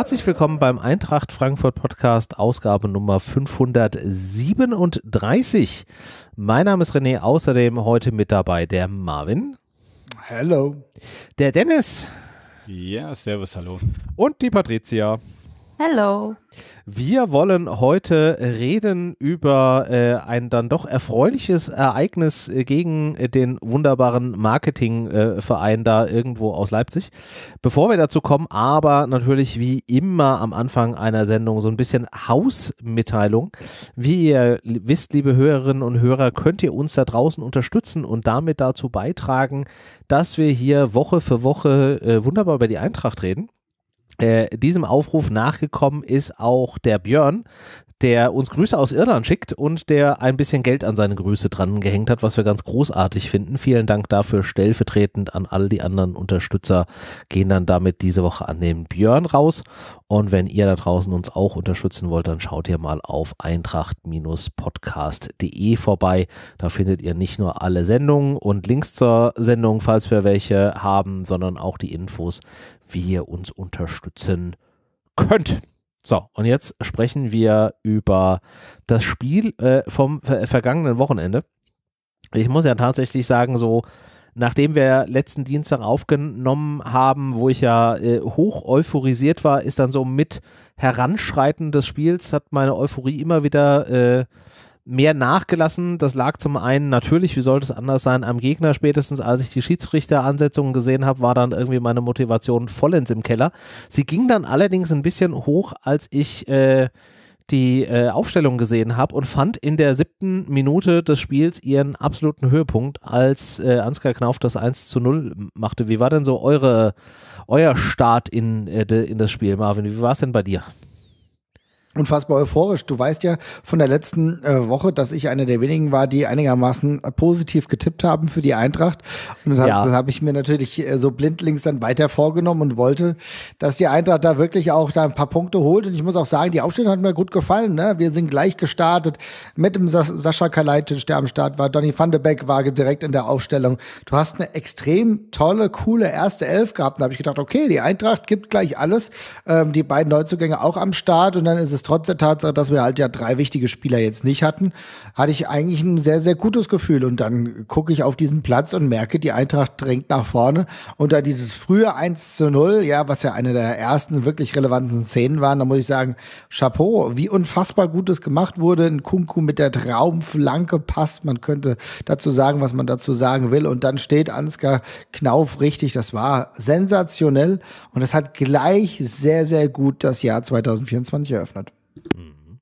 Herzlich willkommen beim Eintracht Frankfurt Podcast, Ausgabe Nummer 537. Mein Name ist René, außerdem heute mit dabei der Marvin. Hello. Der Dennis. Ja, servus, hallo. Und die Patricia. Hello. Wir wollen heute reden über äh, ein dann doch erfreuliches Ereignis äh, gegen den wunderbaren Marketingverein äh, da irgendwo aus Leipzig. Bevor wir dazu kommen, aber natürlich wie immer am Anfang einer Sendung so ein bisschen Hausmitteilung. Wie ihr wisst, liebe Hörerinnen und Hörer, könnt ihr uns da draußen unterstützen und damit dazu beitragen, dass wir hier Woche für Woche äh, wunderbar über die Eintracht reden äh, diesem Aufruf nachgekommen ist auch der Björn, der uns Grüße aus Irland schickt und der ein bisschen Geld an seine Grüße dran gehängt hat, was wir ganz großartig finden. Vielen Dank dafür stellvertretend an all die anderen Unterstützer, gehen dann damit diese Woche an den Björn raus. Und wenn ihr da draußen uns auch unterstützen wollt, dann schaut ihr mal auf eintracht-podcast.de vorbei. Da findet ihr nicht nur alle Sendungen und Links zur Sendung, falls wir welche haben, sondern auch die Infos, wie ihr uns unterstützen könnt. So, und jetzt sprechen wir über das Spiel äh, vom ver vergangenen Wochenende. Ich muss ja tatsächlich sagen, so nachdem wir letzten Dienstag aufgenommen haben, wo ich ja äh, hoch euphorisiert war, ist dann so mit Heranschreiten des Spiels, hat meine Euphorie immer wieder äh, mehr nachgelassen. Das lag zum einen natürlich, wie sollte es anders sein, am Gegner. Spätestens als ich die Schiedsrichteransetzungen gesehen habe, war dann irgendwie meine Motivation vollends im Keller. Sie ging dann allerdings ein bisschen hoch, als ich äh, die äh, Aufstellung gesehen habe und fand in der siebten Minute des Spiels ihren absoluten Höhepunkt, als äh, Ansgar Knauf das 1 zu 0 machte. Wie war denn so eure, euer Start in, äh, in das Spiel, Marvin? Wie war es denn bei dir? unfassbar euphorisch. Du weißt ja von der letzten äh, Woche, dass ich einer der wenigen war, die einigermaßen äh, positiv getippt haben für die Eintracht. Und das, ja. das habe ich mir natürlich äh, so blindlings dann weiter vorgenommen und wollte, dass die Eintracht da wirklich auch da ein paar Punkte holt. Und ich muss auch sagen, die Aufstellung hat mir gut gefallen. Ne? Wir sind gleich gestartet mit dem Sas Sascha Kalajdzic, der am Start war. Donny van de Beek war direkt in der Aufstellung. Du hast eine extrem tolle, coole erste Elf gehabt. Und Da habe ich gedacht, okay, die Eintracht gibt gleich alles. Ähm, die beiden Neuzugänge auch am Start. Und dann ist es trotz der Tatsache, dass wir halt ja drei wichtige Spieler jetzt nicht hatten, hatte ich eigentlich ein sehr, sehr gutes Gefühl. Und dann gucke ich auf diesen Platz und merke, die Eintracht drängt nach vorne. Und da dieses frühe 1 zu 0, ja, was ja eine der ersten wirklich relevanten Szenen waren, da muss ich sagen, Chapeau, wie unfassbar Gutes gemacht wurde. Ein Kunku mit der Traumflanke passt. Man könnte dazu sagen, was man dazu sagen will. Und dann steht Ansgar Knauf richtig. Das war sensationell. Und das hat gleich sehr, sehr gut das Jahr 2024 eröffnet. Mhm.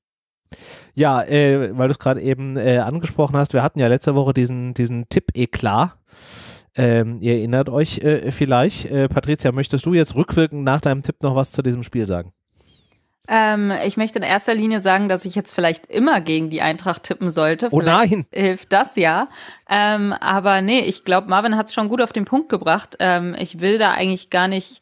Ja, äh, weil du es gerade eben äh, angesprochen hast, wir hatten ja letzte Woche diesen, diesen Tipp-Eklat. Ähm, ihr erinnert euch äh, vielleicht. Äh, Patricia, möchtest du jetzt rückwirkend nach deinem Tipp noch was zu diesem Spiel sagen? Ähm, ich möchte in erster Linie sagen, dass ich jetzt vielleicht immer gegen die Eintracht tippen sollte. Oh vielleicht oh nein! Hilft das ja. Ähm, aber nee, ich glaube, Marvin hat es schon gut auf den Punkt gebracht. Ähm, ich will da eigentlich gar nicht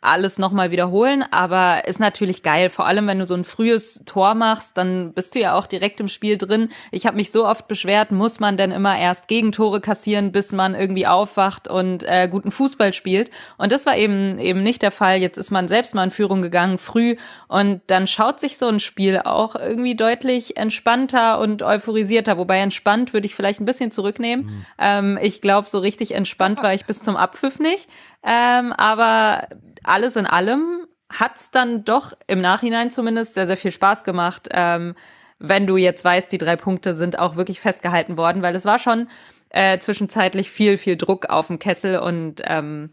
alles nochmal wiederholen, aber ist natürlich geil. Vor allem, wenn du so ein frühes Tor machst, dann bist du ja auch direkt im Spiel drin. Ich habe mich so oft beschwert, muss man denn immer erst Gegentore kassieren, bis man irgendwie aufwacht und äh, guten Fußball spielt. Und das war eben eben nicht der Fall. Jetzt ist man selbst mal in Führung gegangen, früh. Und dann schaut sich so ein Spiel auch irgendwie deutlich entspannter und euphorisierter. Wobei entspannt würde ich vielleicht ein bisschen zurücknehmen. Mhm. Ähm, ich glaube, so richtig entspannt war ich bis zum Abpfiff nicht. Ähm, aber alles in allem hat es dann doch im Nachhinein zumindest sehr, sehr viel Spaß gemacht, ähm, wenn du jetzt weißt, die drei Punkte sind auch wirklich festgehalten worden, weil es war schon äh, zwischenzeitlich viel, viel Druck auf dem Kessel und ähm,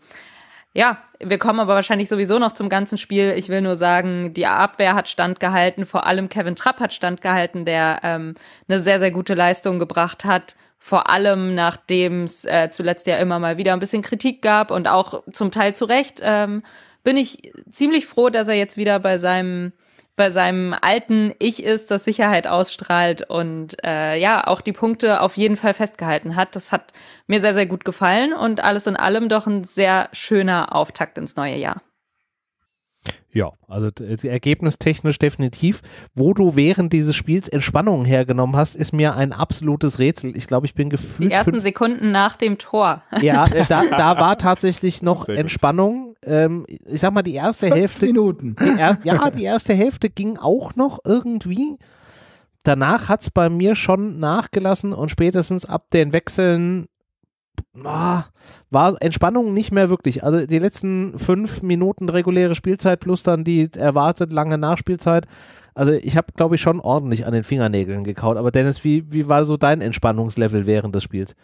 ja, wir kommen aber wahrscheinlich sowieso noch zum ganzen Spiel. Ich will nur sagen, die Abwehr hat standgehalten, vor allem Kevin Trapp hat standgehalten, der ähm, eine sehr, sehr gute Leistung gebracht hat. Vor allem, nachdem es äh, zuletzt ja immer mal wieder ein bisschen Kritik gab und auch zum Teil zu Recht ähm, bin ich ziemlich froh, dass er jetzt wieder bei seinem bei seinem alten Ich ist, das Sicherheit ausstrahlt und äh, ja, auch die Punkte auf jeden Fall festgehalten hat. Das hat mir sehr, sehr gut gefallen und alles in allem doch ein sehr schöner Auftakt ins neue Jahr. Ja, also äh, ergebnistechnisch definitiv. Wo du während dieses Spiels Entspannung hergenommen hast, ist mir ein absolutes Rätsel. Ich glaube, ich bin gefühlt. Die ersten Sekunden nach dem Tor. Ja, äh, da, da war tatsächlich noch Entspannung. Ähm, ich sag mal, die erste Fünf Hälfte. Minuten. Die er, ja, die erste Hälfte ging auch noch irgendwie. Danach hat es bei mir schon nachgelassen und spätestens ab den Wechseln Ah, war Entspannung nicht mehr wirklich. Also die letzten fünf Minuten reguläre Spielzeit plus dann die erwartet lange Nachspielzeit. Also ich habe, glaube ich, schon ordentlich an den Fingernägeln gekaut. Aber Dennis, wie, wie war so dein Entspannungslevel während des Spiels?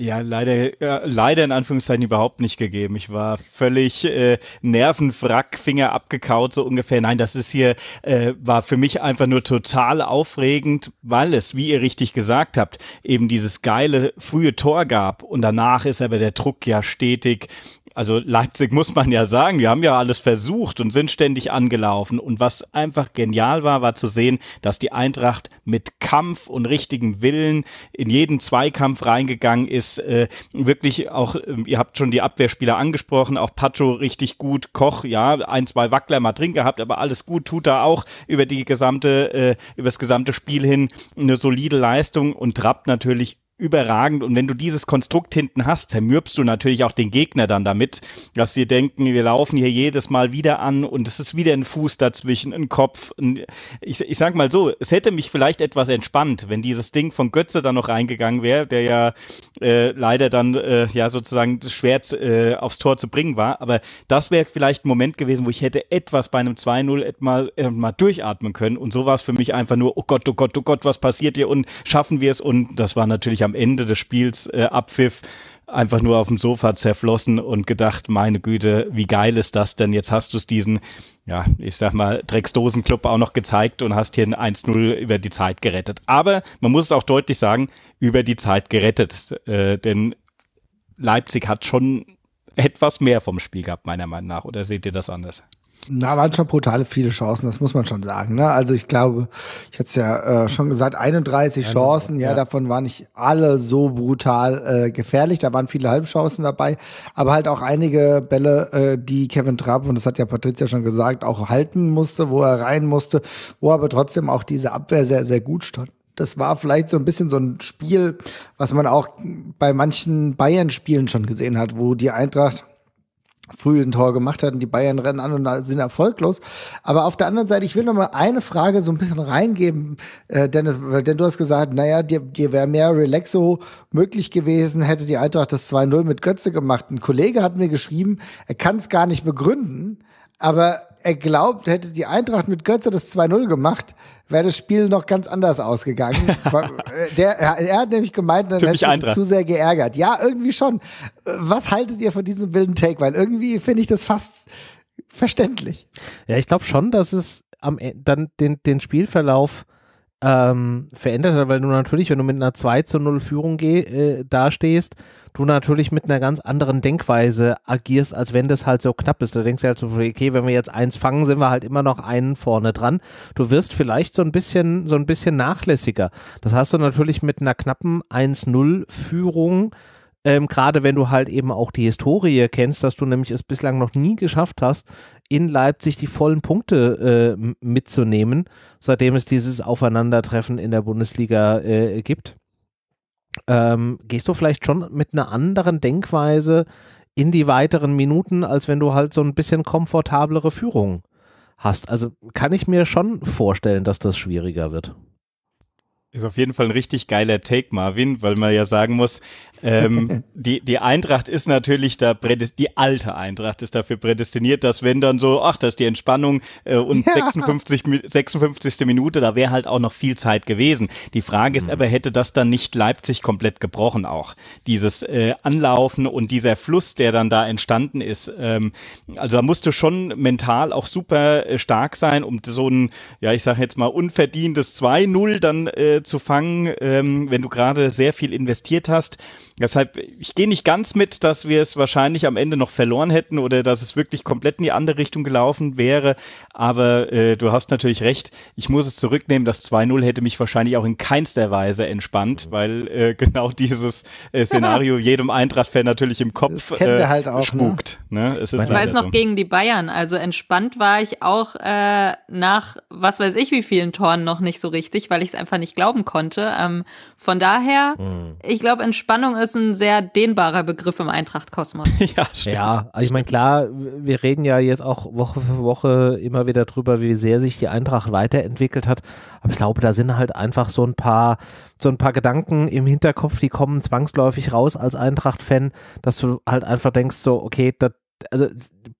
Ja, leider, ja, äh, leider in Anführungszeichen überhaupt nicht gegeben. Ich war völlig äh, Nervenfrack, Finger abgekaut, so ungefähr. Nein, das ist hier, äh, war für mich einfach nur total aufregend, weil es, wie ihr richtig gesagt habt, eben dieses geile frühe Tor gab. Und danach ist aber der Druck ja stetig also Leipzig muss man ja sagen, wir haben ja alles versucht und sind ständig angelaufen. Und was einfach genial war, war zu sehen, dass die Eintracht mit Kampf und richtigem Willen in jeden Zweikampf reingegangen ist. Äh, wirklich auch, ähm, ihr habt schon die Abwehrspieler angesprochen, auch Pacho richtig gut, Koch, ja, ein, zwei Wackler mal drin gehabt, aber alles gut, tut er auch über die gesamte, äh, über das gesamte Spiel hin eine solide Leistung und trappt natürlich überragend. Und wenn du dieses Konstrukt hinten hast, zermürbst du natürlich auch den Gegner dann damit, dass sie denken, wir laufen hier jedes Mal wieder an und es ist wieder ein Fuß dazwischen, ein Kopf. ich, ich sag mal so, es hätte mich vielleicht etwas entspannt, wenn dieses Ding von Götze dann noch reingegangen wäre, der ja äh, leider dann äh, ja sozusagen schwer äh, aufs Tor zu bringen war. Aber das wäre vielleicht ein Moment gewesen, wo ich hätte etwas bei einem 2-0 mal, äh, mal durchatmen können. Und so war es für mich einfach nur, oh Gott, oh Gott, oh Gott, was passiert hier und schaffen wir es? Und das war natürlich am am Ende des Spiels äh, abpfiff, einfach nur auf dem Sofa zerflossen und gedacht, meine Güte, wie geil ist das denn? Jetzt hast du es diesen, ja, ich sag mal, Drecksdosenclub auch noch gezeigt und hast hier ein 1-0 über die Zeit gerettet. Aber man muss es auch deutlich sagen, über die Zeit gerettet. Äh, denn Leipzig hat schon etwas mehr vom Spiel gehabt, meiner Meinung nach. Oder seht ihr das anders? Na, waren schon brutale viele Chancen, das muss man schon sagen. Ne? Also ich glaube, ich hatte es ja äh, schon gesagt, 31 ja, Chancen, ja, ja, davon waren nicht alle so brutal äh, gefährlich. Da waren viele Halbchancen dabei, aber halt auch einige Bälle, äh, die Kevin Trapp, und das hat ja Patricia schon gesagt, auch halten musste, wo er rein musste, wo aber trotzdem auch diese Abwehr sehr, sehr gut stand das war vielleicht so ein bisschen so ein Spiel, was man auch bei manchen Bayern-Spielen schon gesehen hat, wo die Eintracht früh ein Tor gemacht hat und die Bayern rennen an und sind erfolglos. Aber auf der anderen Seite, ich will noch mal eine Frage so ein bisschen reingeben, äh, Dennis, denn du hast gesagt, naja, dir, dir wäre mehr Relaxo möglich gewesen, hätte die Eintracht das 2-0 mit Götze gemacht. Ein Kollege hat mir geschrieben, er kann es gar nicht begründen, aber er glaubt, hätte die Eintracht mit Götze das 2-0 gemacht, wäre das Spiel noch ganz anders ausgegangen. Äh, der, er hat nämlich gemeint, dann hätte ich zu sehr geärgert. Ja, irgendwie schon. Äh, was haltet ihr von diesem wilden Take? Weil irgendwie finde ich das fast verständlich. Ja, ich glaube schon, dass es am, e-, dann den, den Spielverlauf ähm, verändert hat, weil du natürlich, wenn du mit einer 2 zu 0 Führung geh, äh, dastehst, du natürlich mit einer ganz anderen Denkweise agierst, als wenn das halt so knapp ist. Du denkst ja halt so, okay, wenn wir jetzt eins fangen, sind wir halt immer noch einen vorne dran. Du wirst vielleicht so ein bisschen, so ein bisschen nachlässiger. Das hast du natürlich mit einer knappen 1-0 Führung ähm, Gerade wenn du halt eben auch die Historie kennst, dass du nämlich es bislang noch nie geschafft hast, in Leipzig die vollen Punkte äh, mitzunehmen, seitdem es dieses Aufeinandertreffen in der Bundesliga äh, gibt. Ähm, gehst du vielleicht schon mit einer anderen Denkweise in die weiteren Minuten, als wenn du halt so ein bisschen komfortablere Führung hast? Also kann ich mir schon vorstellen, dass das schwieriger wird. Ist auf jeden Fall ein richtig geiler Take, Marvin, weil man ja sagen muss, ähm, die, die Eintracht ist natürlich da die alte Eintracht ist dafür prädestiniert, dass wenn dann so, ach, das ist die Entspannung äh, und ja. 56, 56. Minute, da wäre halt auch noch viel Zeit gewesen. Die Frage ist mhm. aber, hätte das dann nicht Leipzig komplett gebrochen auch? Dieses äh, Anlaufen und dieser Fluss, der dann da entstanden ist. Ähm, also da musste schon mental auch super äh, stark sein, um so ein, ja, ich sage jetzt mal, unverdientes 2-0 dann äh, zu fangen, ähm, wenn du gerade sehr viel investiert hast. Deshalb, ich gehe nicht ganz mit, dass wir es wahrscheinlich am Ende noch verloren hätten oder dass es wirklich komplett in die andere Richtung gelaufen wäre. Aber äh, du hast natürlich recht, ich muss es zurücknehmen. Das 2-0 hätte mich wahrscheinlich auch in keinster Weise entspannt, mhm. weil äh, genau dieses äh, Szenario jedem Eintracht-Fan natürlich im Kopf das kennen wir äh, halt auch, ne? spukt. Ne? Ne? Es ist ich weiß noch so. gegen die Bayern. Also entspannt war ich auch äh, nach was weiß ich wie vielen Toren noch nicht so richtig, weil ich es einfach nicht glauben konnte. Ähm, von daher, mhm. ich glaube, Entspannung ist ist ein sehr dehnbarer Begriff im Eintracht-Kosmos. ja, stimmt. ja, also ich meine, klar, wir reden ja jetzt auch Woche für Woche immer wieder drüber, wie sehr sich die Eintracht weiterentwickelt hat. Aber ich glaube, da sind halt einfach so ein paar, so ein paar Gedanken im Hinterkopf, die kommen zwangsläufig raus als Eintracht-Fan, dass du halt einfach denkst, so, okay, das also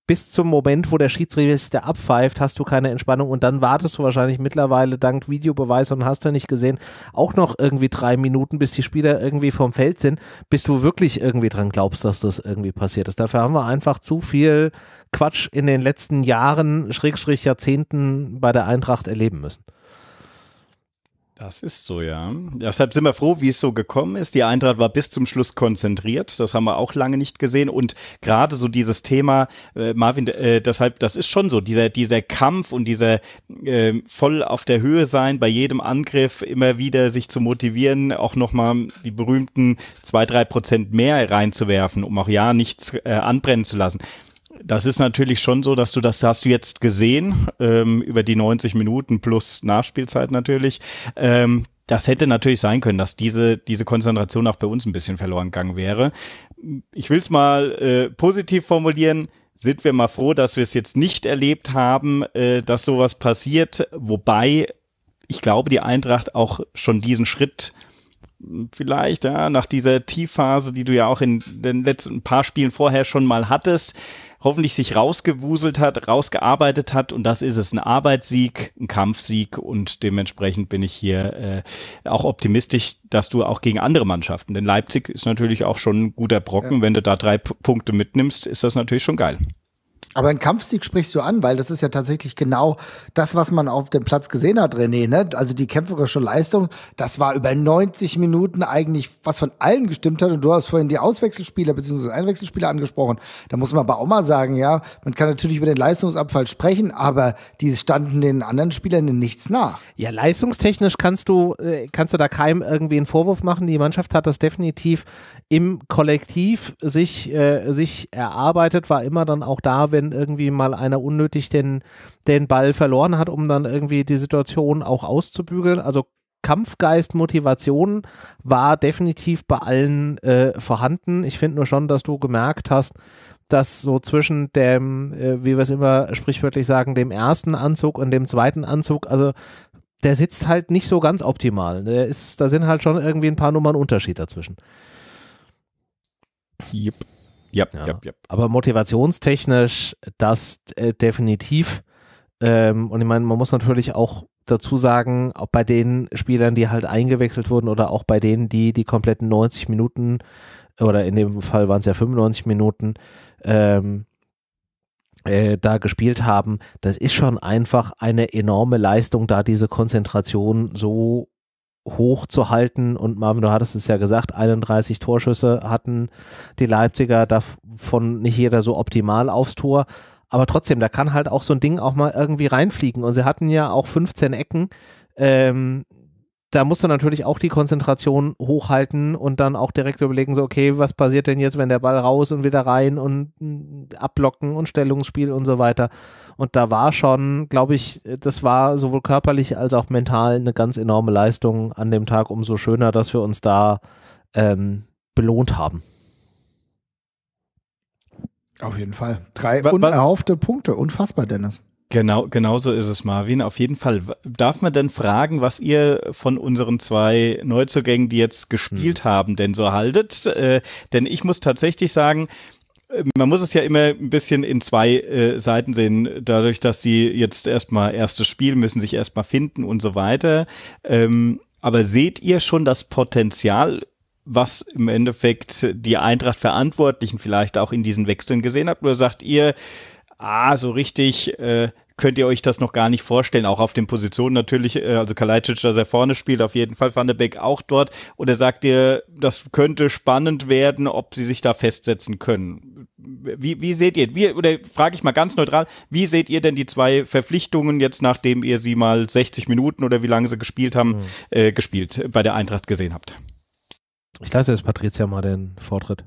bis zum Moment, wo der Schiedsrichter abpfeift, hast du keine Entspannung und dann wartest du wahrscheinlich mittlerweile dank Videobeweis und hast du nicht gesehen, auch noch irgendwie drei Minuten, bis die Spieler irgendwie vom Feld sind, bis du wirklich irgendwie dran glaubst, dass das irgendwie passiert ist. Dafür haben wir einfach zu viel Quatsch in den letzten Jahren, Schrägstrich Jahrzehnten bei der Eintracht erleben müssen. Das ist so, ja. Deshalb sind wir froh, wie es so gekommen ist. Die Eintracht war bis zum Schluss konzentriert. Das haben wir auch lange nicht gesehen. Und gerade so dieses Thema, äh, Marvin, äh, deshalb, das ist schon so, dieser, dieser Kampf und dieser äh, voll auf der Höhe sein, bei jedem Angriff immer wieder sich zu motivieren, auch nochmal die berühmten zwei, drei Prozent mehr reinzuwerfen, um auch ja nichts äh, anbrennen zu lassen. Das ist natürlich schon so, dass du das hast du jetzt gesehen, ähm, über die 90 Minuten plus Nachspielzeit natürlich. Ähm, das hätte natürlich sein können, dass diese, diese Konzentration auch bei uns ein bisschen verloren gegangen wäre. Ich will es mal äh, positiv formulieren sind wir mal froh, dass wir es jetzt nicht erlebt haben, äh, dass sowas passiert. Wobei ich glaube, die Eintracht auch schon diesen Schritt vielleicht ja, nach dieser Tiefphase, die du ja auch in den letzten paar Spielen vorher schon mal hattest, hoffentlich sich rausgewuselt hat, rausgearbeitet hat. Und das ist es, ein Arbeitssieg, ein Kampfsieg. Und dementsprechend bin ich hier äh, auch optimistisch, dass du auch gegen andere Mannschaften, denn Leipzig ist natürlich auch schon ein guter Brocken. Ja. Wenn du da drei P Punkte mitnimmst, ist das natürlich schon geil. Aber einen Kampfsieg sprichst du an, weil das ist ja tatsächlich genau das, was man auf dem Platz gesehen hat, René. Ne? Also die kämpferische Leistung, das war über 90 Minuten eigentlich, was von allen gestimmt hat. Und du hast vorhin die Auswechselspieler bzw. Einwechselspieler angesprochen. Da muss man aber auch mal sagen, ja, man kann natürlich über den Leistungsabfall sprechen, aber die standen den anderen Spielern in nichts nach. Ja, leistungstechnisch kannst du, äh, kannst du da keinem irgendwie einen Vorwurf machen. Die Mannschaft hat das definitiv im Kollektiv sich, äh, sich erarbeitet, war immer dann auch da, war, wenn irgendwie mal einer unnötig den, den Ball verloren hat, um dann irgendwie die Situation auch auszubügeln. Also Kampfgeist, Motivation war definitiv bei allen äh, vorhanden. Ich finde nur schon, dass du gemerkt hast, dass so zwischen dem, äh, wie wir es immer sprichwörtlich sagen, dem ersten Anzug und dem zweiten Anzug, also der sitzt halt nicht so ganz optimal. Der ist, da sind halt schon irgendwie ein paar Nummern Unterschied dazwischen. Yep. Ja, ja, ja. ja. Aber motivationstechnisch das äh, definitiv. Ähm, und ich meine, man muss natürlich auch dazu sagen, auch bei den Spielern, die halt eingewechselt wurden oder auch bei denen, die die kompletten 90 Minuten oder in dem Fall waren es ja 95 Minuten ähm, äh, da gespielt haben, das ist schon einfach eine enorme Leistung, da diese Konzentration so hochzuhalten. Und Marvin, du hattest es ja gesagt, 31 Torschüsse hatten die Leipziger, davon nicht jeder so optimal aufs Tor. Aber trotzdem, da kann halt auch so ein Ding auch mal irgendwie reinfliegen. Und sie hatten ja auch 15 Ecken. Ähm, da musst du natürlich auch die Konzentration hochhalten und dann auch direkt überlegen, so, okay, was passiert denn jetzt, wenn der Ball raus und wieder rein und mm, abblocken und Stellungsspiel und so weiter. Und da war schon, glaube ich, das war sowohl körperlich als auch mental eine ganz enorme Leistung an dem Tag. Umso schöner, dass wir uns da ähm, belohnt haben. Auf jeden Fall. Drei was, unerhoffte Punkte. Unfassbar, Dennis. Genau, genau so ist es, Marvin. Auf jeden Fall. Darf man denn fragen, was ihr von unseren zwei Neuzugängen, die jetzt gespielt hm. haben, denn so haltet? Äh, denn ich muss tatsächlich sagen, äh, man muss es ja immer ein bisschen in zwei äh, Seiten sehen, dadurch, dass sie jetzt erstmal erstes Spiel müssen, sich erstmal finden und so weiter. Ähm, aber seht ihr schon das Potenzial was im Endeffekt die Eintracht-Verantwortlichen vielleicht auch in diesen Wechseln gesehen habt? Oder sagt ihr, ah, so richtig äh, könnt ihr euch das noch gar nicht vorstellen. Auch auf den Positionen natürlich, äh, also Kalajdzic, dass er vorne spielt, auf jeden Fall Van der Beek auch dort. Oder sagt ihr, das könnte spannend werden, ob sie sich da festsetzen können? Wie, wie seht ihr, wie, oder frage ich mal ganz neutral, wie seht ihr denn die zwei Verpflichtungen jetzt, nachdem ihr sie mal 60 Minuten oder wie lange sie gespielt haben, mhm. äh, gespielt, bei der Eintracht gesehen habt? Ich lasse jetzt Patricia mal den Vortritt.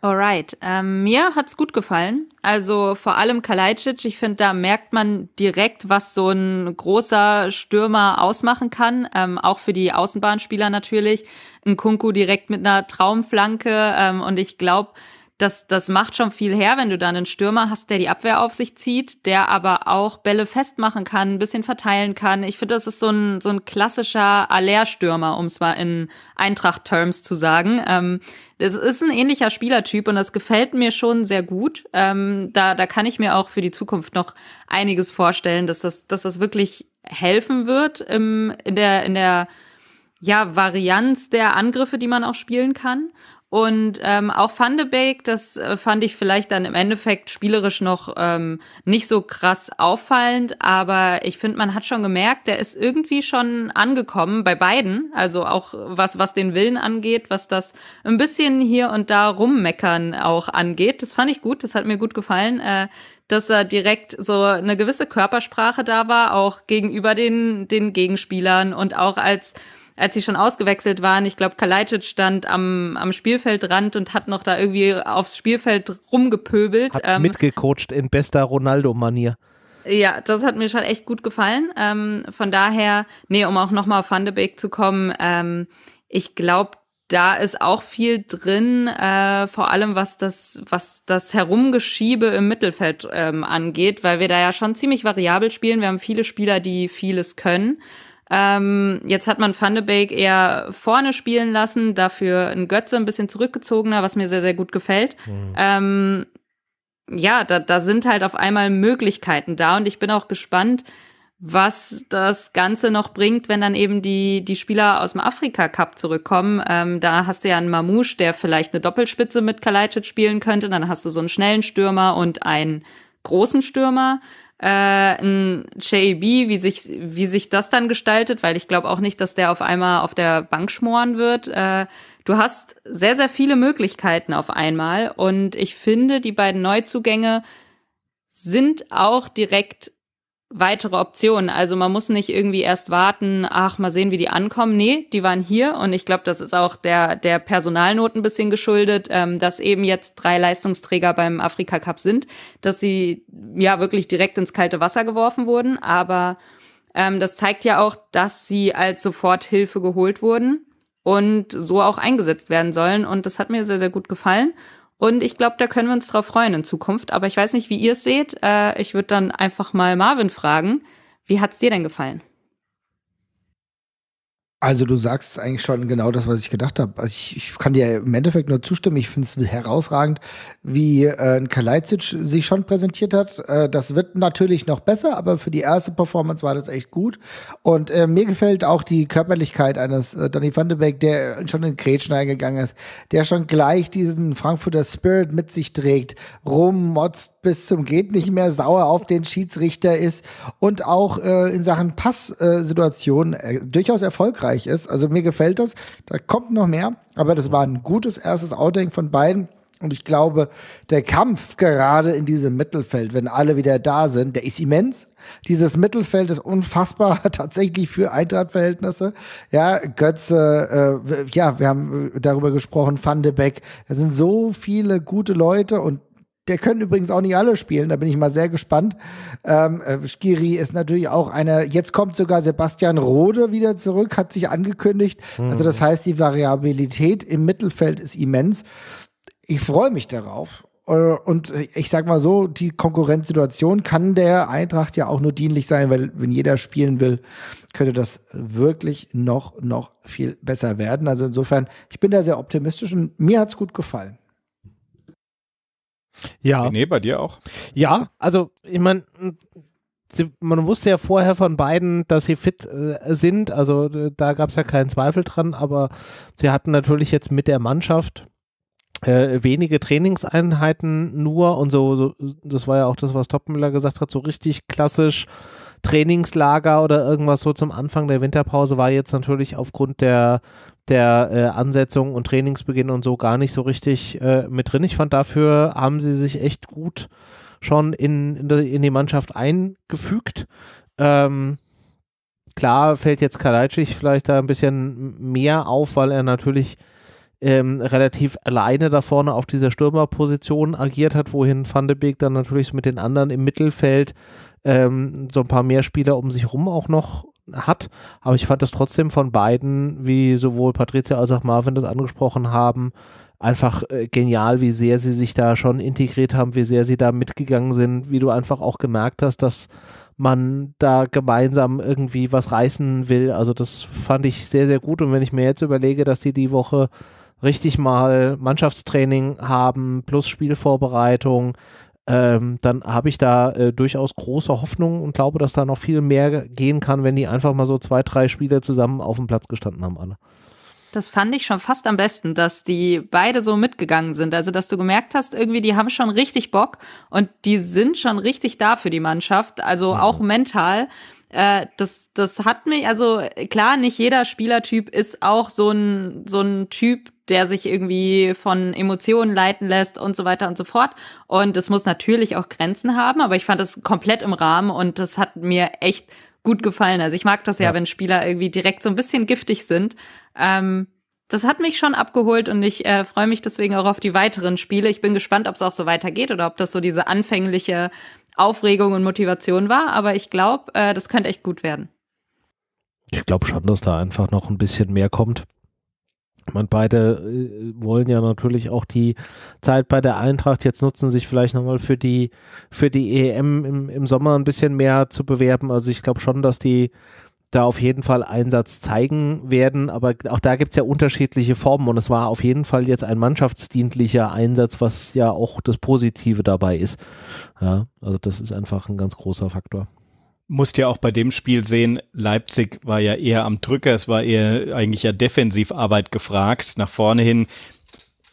Alright, ähm, mir hat's gut gefallen. Also vor allem Kalajdzic, ich finde, da merkt man direkt, was so ein großer Stürmer ausmachen kann, ähm, auch für die Außenbahnspieler natürlich. Ein Kunku direkt mit einer Traumflanke ähm, und ich glaube, das, das macht schon viel her, wenn du dann einen Stürmer hast, der die Abwehr auf sich zieht, der aber auch Bälle festmachen kann, ein bisschen verteilen kann. Ich finde, das ist so ein, so ein klassischer Aller-Stürmer, um es mal in Eintracht-Terms zu sagen. Ähm, das ist ein ähnlicher Spielertyp und das gefällt mir schon sehr gut. Ähm, da, da kann ich mir auch für die Zukunft noch einiges vorstellen, dass das, dass das wirklich helfen wird im, in der, in der ja, Varianz der Angriffe, die man auch spielen kann. Und ähm, auch Fundebake, das äh, fand ich vielleicht dann im Endeffekt spielerisch noch ähm, nicht so krass auffallend, aber ich finde, man hat schon gemerkt, der ist irgendwie schon angekommen bei beiden. Also auch was, was den Willen angeht, was das ein bisschen hier und da rummeckern auch angeht. Das fand ich gut, das hat mir gut gefallen. Äh, dass da direkt so eine gewisse Körpersprache da war, auch gegenüber den, den Gegenspielern und auch als als sie schon ausgewechselt waren, ich glaube, Kalajdzic stand am, am Spielfeldrand und hat noch da irgendwie aufs Spielfeld rumgepöbelt. Hat ähm, mitgecoacht in bester Ronaldo-Manier. Ja, das hat mir schon echt gut gefallen. Ähm, von daher, nee, um auch nochmal auf Van de Beek zu kommen, ähm, ich glaube, da ist auch viel drin, äh, vor allem was das, was das Herumgeschiebe im Mittelfeld ähm, angeht, weil wir da ja schon ziemlich variabel spielen. Wir haben viele Spieler, die vieles können. Ähm, jetzt hat man Van eher vorne spielen lassen, dafür ein Götze ein bisschen zurückgezogener, was mir sehr, sehr gut gefällt. Mhm. Ähm, ja, da, da sind halt auf einmal Möglichkeiten da und ich bin auch gespannt, was das Ganze noch bringt, wenn dann eben die, die Spieler aus dem Afrika-Cup zurückkommen. Ähm, da hast du ja einen Mamouche, der vielleicht eine Doppelspitze mit Kalajdzic spielen könnte. Dann hast du so einen schnellen Stürmer und einen großen Stürmer äh, ein JB, wie sich, wie sich das dann gestaltet, weil ich glaube auch nicht, dass der auf einmal auf der Bank schmoren wird. Äh, du hast sehr, sehr viele Möglichkeiten auf einmal und ich finde, die beiden Neuzugänge sind auch direkt weitere Optionen. Also man muss nicht irgendwie erst warten, ach, mal sehen, wie die ankommen. Nee, die waren hier und ich glaube, das ist auch der, der Personalnot ein bisschen geschuldet, ähm, dass eben jetzt drei Leistungsträger beim Afrika Cup sind, dass sie ja wirklich direkt ins kalte Wasser geworfen wurden. Aber ähm, das zeigt ja auch, dass sie als Soforthilfe geholt wurden und so auch eingesetzt werden sollen. Und das hat mir sehr, sehr gut gefallen. Und ich glaube, da können wir uns drauf freuen in Zukunft. Aber ich weiß nicht, wie ihr es seht. Äh, ich würde dann einfach mal Marvin fragen, wie hat's dir denn gefallen? Also du sagst eigentlich schon genau das, was ich gedacht habe. Also ich, ich, kann dir im Endeffekt nur zustimmen. Ich finde es herausragend, wie äh, Kalajdzic sich schon präsentiert hat. Äh, das wird natürlich noch besser, aber für die erste Performance war das echt gut. Und äh, mir gefällt auch die Körperlichkeit eines äh, Donny van de Beek, der schon in Gretchen eingegangen ist, der schon gleich diesen Frankfurter Spirit mit sich trägt, rummotzt bis zum geht nicht mehr, sauer auf den Schiedsrichter ist und auch äh, in Sachen Passsituationen äh, äh, durchaus erfolgreich erfolgreich ist. Also mir gefällt das. Da kommt noch mehr. Aber das war ein gutes erstes Outing von beiden. Und ich glaube, der Kampf gerade in diesem Mittelfeld, wenn alle wieder da sind, der ist immens. Dieses Mittelfeld ist unfassbar tatsächlich für Eintrachtverhältnisse. Ja, Götze, äh, ja, wir haben äh, darüber gesprochen, Van de Beek. Da sind so viele gute Leute und der können übrigens auch nicht alle spielen, da bin ich mal sehr gespannt. Ähm, äh, Skiri ist natürlich auch eine, jetzt kommt sogar Sebastian Rode wieder zurück, hat sich angekündigt. Mhm. Also das mhm. heißt, die Variabilität im Mittelfeld ist immens. Ich freue mich darauf. Äh, und ich sag mal so, die Konkurrenzsituation kann der Eintracht ja auch nur dienlich sein, weil wenn jeder spielen will, könnte das wirklich noch, noch viel besser werden. Also insofern, ich bin da sehr optimistisch und mir hat es gut gefallen. Ja. Nee, bei dir auch? Ja, also ich meine, man wusste ja vorher von beiden, dass sie fit äh, sind, also da gab es ja keinen Zweifel dran, aber sie hatten natürlich jetzt mit der Mannschaft äh, wenige Trainingseinheiten nur und so, so, das war ja auch das, was Toppenmüller gesagt hat, so richtig klassisch Trainingslager oder irgendwas so zum Anfang der Winterpause war jetzt natürlich aufgrund der, der äh, Ansetzung und Trainingsbeginn und so gar nicht so richtig äh, mit drin. Ich fand, dafür haben sie sich echt gut schon in, in, die, in die Mannschaft eingefügt. Ähm, klar fällt jetzt Kalajdzic vielleicht da ein bisschen mehr auf, weil er natürlich ähm, relativ alleine da vorne auf dieser Stürmerposition agiert hat, wohin Van de Beek dann natürlich mit den anderen im Mittelfeld ähm, so ein paar mehr Spieler um sich rum auch noch hat. Aber ich fand das trotzdem von beiden, wie sowohl Patricia als auch Marvin das angesprochen haben, einfach äh, genial, wie sehr sie sich da schon integriert haben, wie sehr sie da mitgegangen sind, wie du einfach auch gemerkt hast, dass man da gemeinsam irgendwie was reißen will. Also das fand ich sehr, sehr gut. Und wenn ich mir jetzt überlege, dass die die Woche richtig mal Mannschaftstraining haben plus Spielvorbereitung, ähm, dann habe ich da äh, durchaus große Hoffnung und glaube, dass da noch viel mehr gehen kann, wenn die einfach mal so zwei, drei Spieler zusammen auf dem Platz gestanden haben, alle. Das fand ich schon fast am besten, dass die beide so mitgegangen sind. Also, dass du gemerkt hast, irgendwie, die haben schon richtig Bock und die sind schon richtig da für die Mannschaft, also mhm. auch mental. Äh, das, das hat mich, also klar, nicht jeder Spielertyp ist auch so ein, so ein Typ, der sich irgendwie von Emotionen leiten lässt und so weiter und so fort. Und es muss natürlich auch Grenzen haben, aber ich fand das komplett im Rahmen und das hat mir echt gut gefallen. Also ich mag das ja, ja wenn Spieler irgendwie direkt so ein bisschen giftig sind. Ähm, das hat mich schon abgeholt und ich äh, freue mich deswegen auch auf die weiteren Spiele. Ich bin gespannt, ob es auch so weitergeht oder ob das so diese anfängliche Aufregung und Motivation war. Aber ich glaube, äh, das könnte echt gut werden. Ich glaube schon, dass da einfach noch ein bisschen mehr kommt. Und beide äh, wollen ja natürlich auch die Zeit bei der Eintracht jetzt nutzen, sich vielleicht nochmal für die, für die EM im, im Sommer ein bisschen mehr zu bewerben. Also ich glaube schon, dass die, da auf jeden Fall Einsatz zeigen werden. Aber auch da gibt es ja unterschiedliche Formen und es war auf jeden Fall jetzt ein mannschaftsdienlicher Einsatz, was ja auch das Positive dabei ist. Ja, also das ist einfach ein ganz großer Faktor. Musst ja auch bei dem Spiel sehen, Leipzig war ja eher am Drücker, es war eher eigentlich ja Defensivarbeit gefragt, nach vorne hin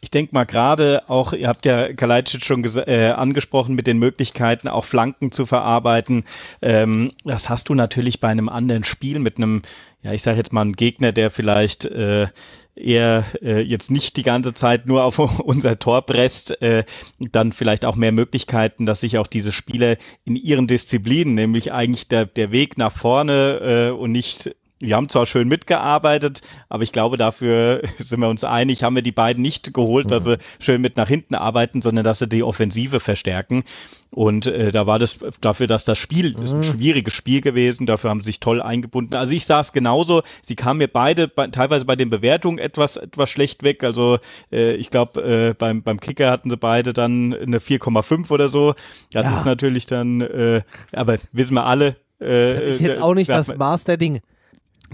ich denke mal gerade auch, ihr habt ja Kalajdzic schon äh, angesprochen mit den Möglichkeiten, auch Flanken zu verarbeiten. Ähm, das hast du natürlich bei einem anderen Spiel mit einem, ja, ich sage jetzt mal, einem Gegner, der vielleicht äh, eher äh, jetzt nicht die ganze Zeit nur auf unser Tor presst, äh, dann vielleicht auch mehr Möglichkeiten, dass sich auch diese Spieler in ihren Disziplinen, nämlich eigentlich der, der Weg nach vorne äh, und nicht wir haben zwar schön mitgearbeitet, aber ich glaube, dafür sind wir uns einig, haben wir die beiden nicht geholt, dass sie mhm. schön mit nach hinten arbeiten, sondern dass sie die Offensive verstärken. Und äh, da war das dafür, dass das Spiel das ist ein mhm. schwieriges Spiel gewesen, dafür haben sie sich toll eingebunden. Also ich sah es genauso. Sie kamen mir beide bei, teilweise bei den Bewertungen etwas, etwas schlecht weg. Also äh, ich glaube, äh, beim, beim Kicker hatten sie beide dann eine 4,5 oder so. Das ja. ist natürlich dann, äh, aber wissen wir alle. Äh, das ist jetzt äh, auch nicht das Maß der Dinge.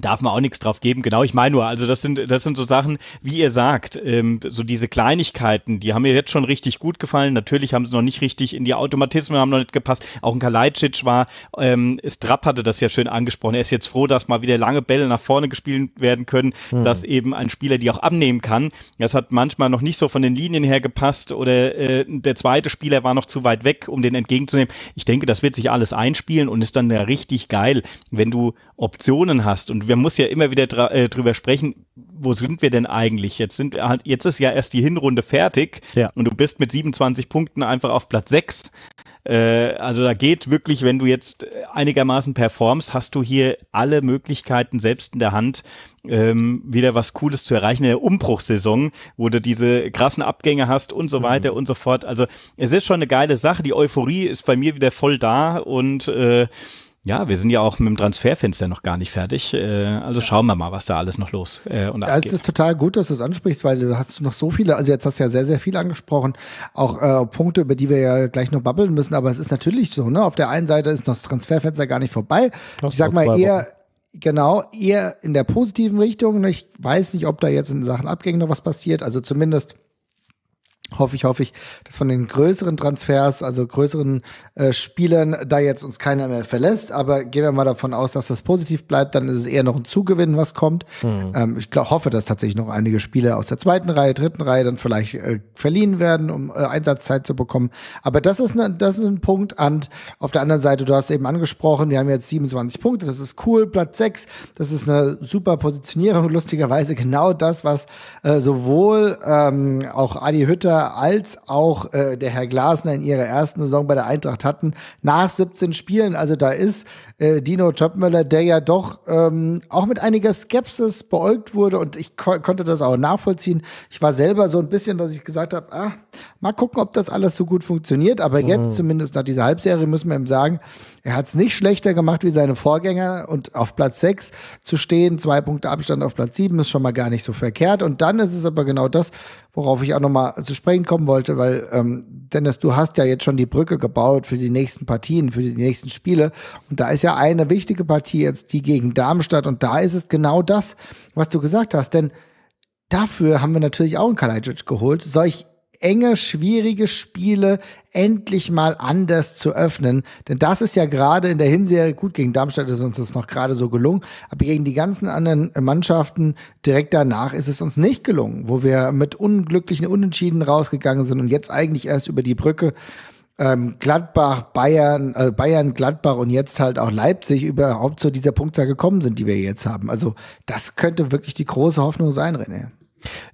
Darf man auch nichts drauf geben, genau. Ich meine nur, also das sind, das sind so Sachen, wie ihr sagt, ähm, so diese Kleinigkeiten, die haben mir jetzt schon richtig gut gefallen. Natürlich haben sie noch nicht richtig in die Automatismen, haben noch nicht gepasst. Auch ein Kalajdzic war, ähm, Strapp hatte das ja schön angesprochen. Er ist jetzt froh, dass mal wieder lange Bälle nach vorne gespielt werden können, mhm. dass eben ein Spieler die auch abnehmen kann. Das hat manchmal noch nicht so von den Linien her gepasst oder äh, der zweite Spieler war noch zu weit weg, um den entgegenzunehmen. Ich denke, das wird sich alles einspielen und ist dann ja richtig geil, wenn du Optionen hast und und wir muss ja immer wieder äh, drüber sprechen, wo sind wir denn eigentlich? Jetzt sind halt, jetzt ist ja erst die Hinrunde fertig ja. und du bist mit 27 Punkten einfach auf Platz 6. Äh, also da geht wirklich, wenn du jetzt einigermaßen performst, hast du hier alle Möglichkeiten selbst in der Hand, ähm, wieder was Cooles zu erreichen in der Umbruchssaison, wo du diese krassen Abgänge hast und so weiter mhm. und so fort. Also es ist schon eine geile Sache. Die Euphorie ist bei mir wieder voll da und äh, ja, wir sind ja auch mit dem Transferfenster noch gar nicht fertig. Äh, also schauen wir mal, was da alles noch los äh, und ja, abgeht. Es ist total gut, dass du es ansprichst, weil du hast noch so viele, also jetzt hast du ja sehr, sehr viel angesprochen, auch äh, Punkte, über die wir ja gleich noch babbeln müssen, aber es ist natürlich so, ne? Auf der einen Seite ist noch das Transferfenster gar nicht vorbei. ich sag mal eher, Genau, eher in der positiven Richtung. Ich weiß nicht, ob da jetzt in Sachen Abgänge noch was passiert. Also zumindest hoffe ich, hoffe ich, dass von den größeren Transfers, also größeren äh, Spielern, da jetzt uns keiner mehr verlässt. Aber gehen wir mal davon aus, dass das positiv bleibt, dann ist es eher noch ein Zugewinn, was kommt. Mhm. Ähm, ich glaub, hoffe, dass tatsächlich noch einige Spieler aus der zweiten Reihe, dritten Reihe dann vielleicht äh, verliehen werden, um äh, Einsatzzeit zu bekommen. Aber das ist, ne, das ist ein Punkt. Und auf der anderen Seite, du hast eben angesprochen, wir haben jetzt 27 Punkte, das ist cool, Platz 6, das ist eine super Positionierung. Lustigerweise genau das, was äh, sowohl ähm, auch Adi Hütter Kaiser als auch äh, der Herr Glasner in ihrer ersten Saison bei der Eintracht hatten, nach 17 Spielen. Also da ist äh, Dino Topmöller, der ja doch ähm, auch mit einiger Skepsis beäugt wurde und ich ko konnte das auch nachvollziehen. Ich war selber so ein bisschen, dass ich gesagt habe, ah, mal gucken, ob das alles so gut funktioniert. Aber mhm. jetzt, zumindest nach dieser Halbserie, müssen wir ihm sagen, er hat es nicht schlechter gemacht wie seine Vorgänger und auf Platz 6 zu stehen, zwei Punkte Abstand auf Platz 7 ist schon mal gar nicht so verkehrt. Und dann ist es aber genau das, worauf ich auch nochmal zu sprechen kommen wollte, weil ähm, Dennis, du hast ja jetzt schon die Brücke gebaut für die nächsten Partien, für die nächsten Spiele. Und da ist ja eine wichtige Partie jetzt die gegen Darmstadt und da ist es genau das, was du gesagt hast, denn dafür haben wir natürlich auch einen Kalajdzic geholt, solch enge, schwierige Spiele endlich mal anders zu öffnen. Denn das ist ja gerade in der Hinserie, gut, gegen Darmstadt ist uns das noch gerade so gelungen, aber gegen die ganzen anderen Mannschaften direkt danach ist es uns nicht gelungen, wo wir mit unglücklichen Unentschieden rausgegangen sind und jetzt eigentlich erst über die Brücke ähm, Gladbach, Bayern, äh, Bayern, Gladbach und jetzt halt auch Leipzig überhaupt zu dieser Punktzahl gekommen sind, die wir jetzt haben. Also das könnte wirklich die große Hoffnung sein, René.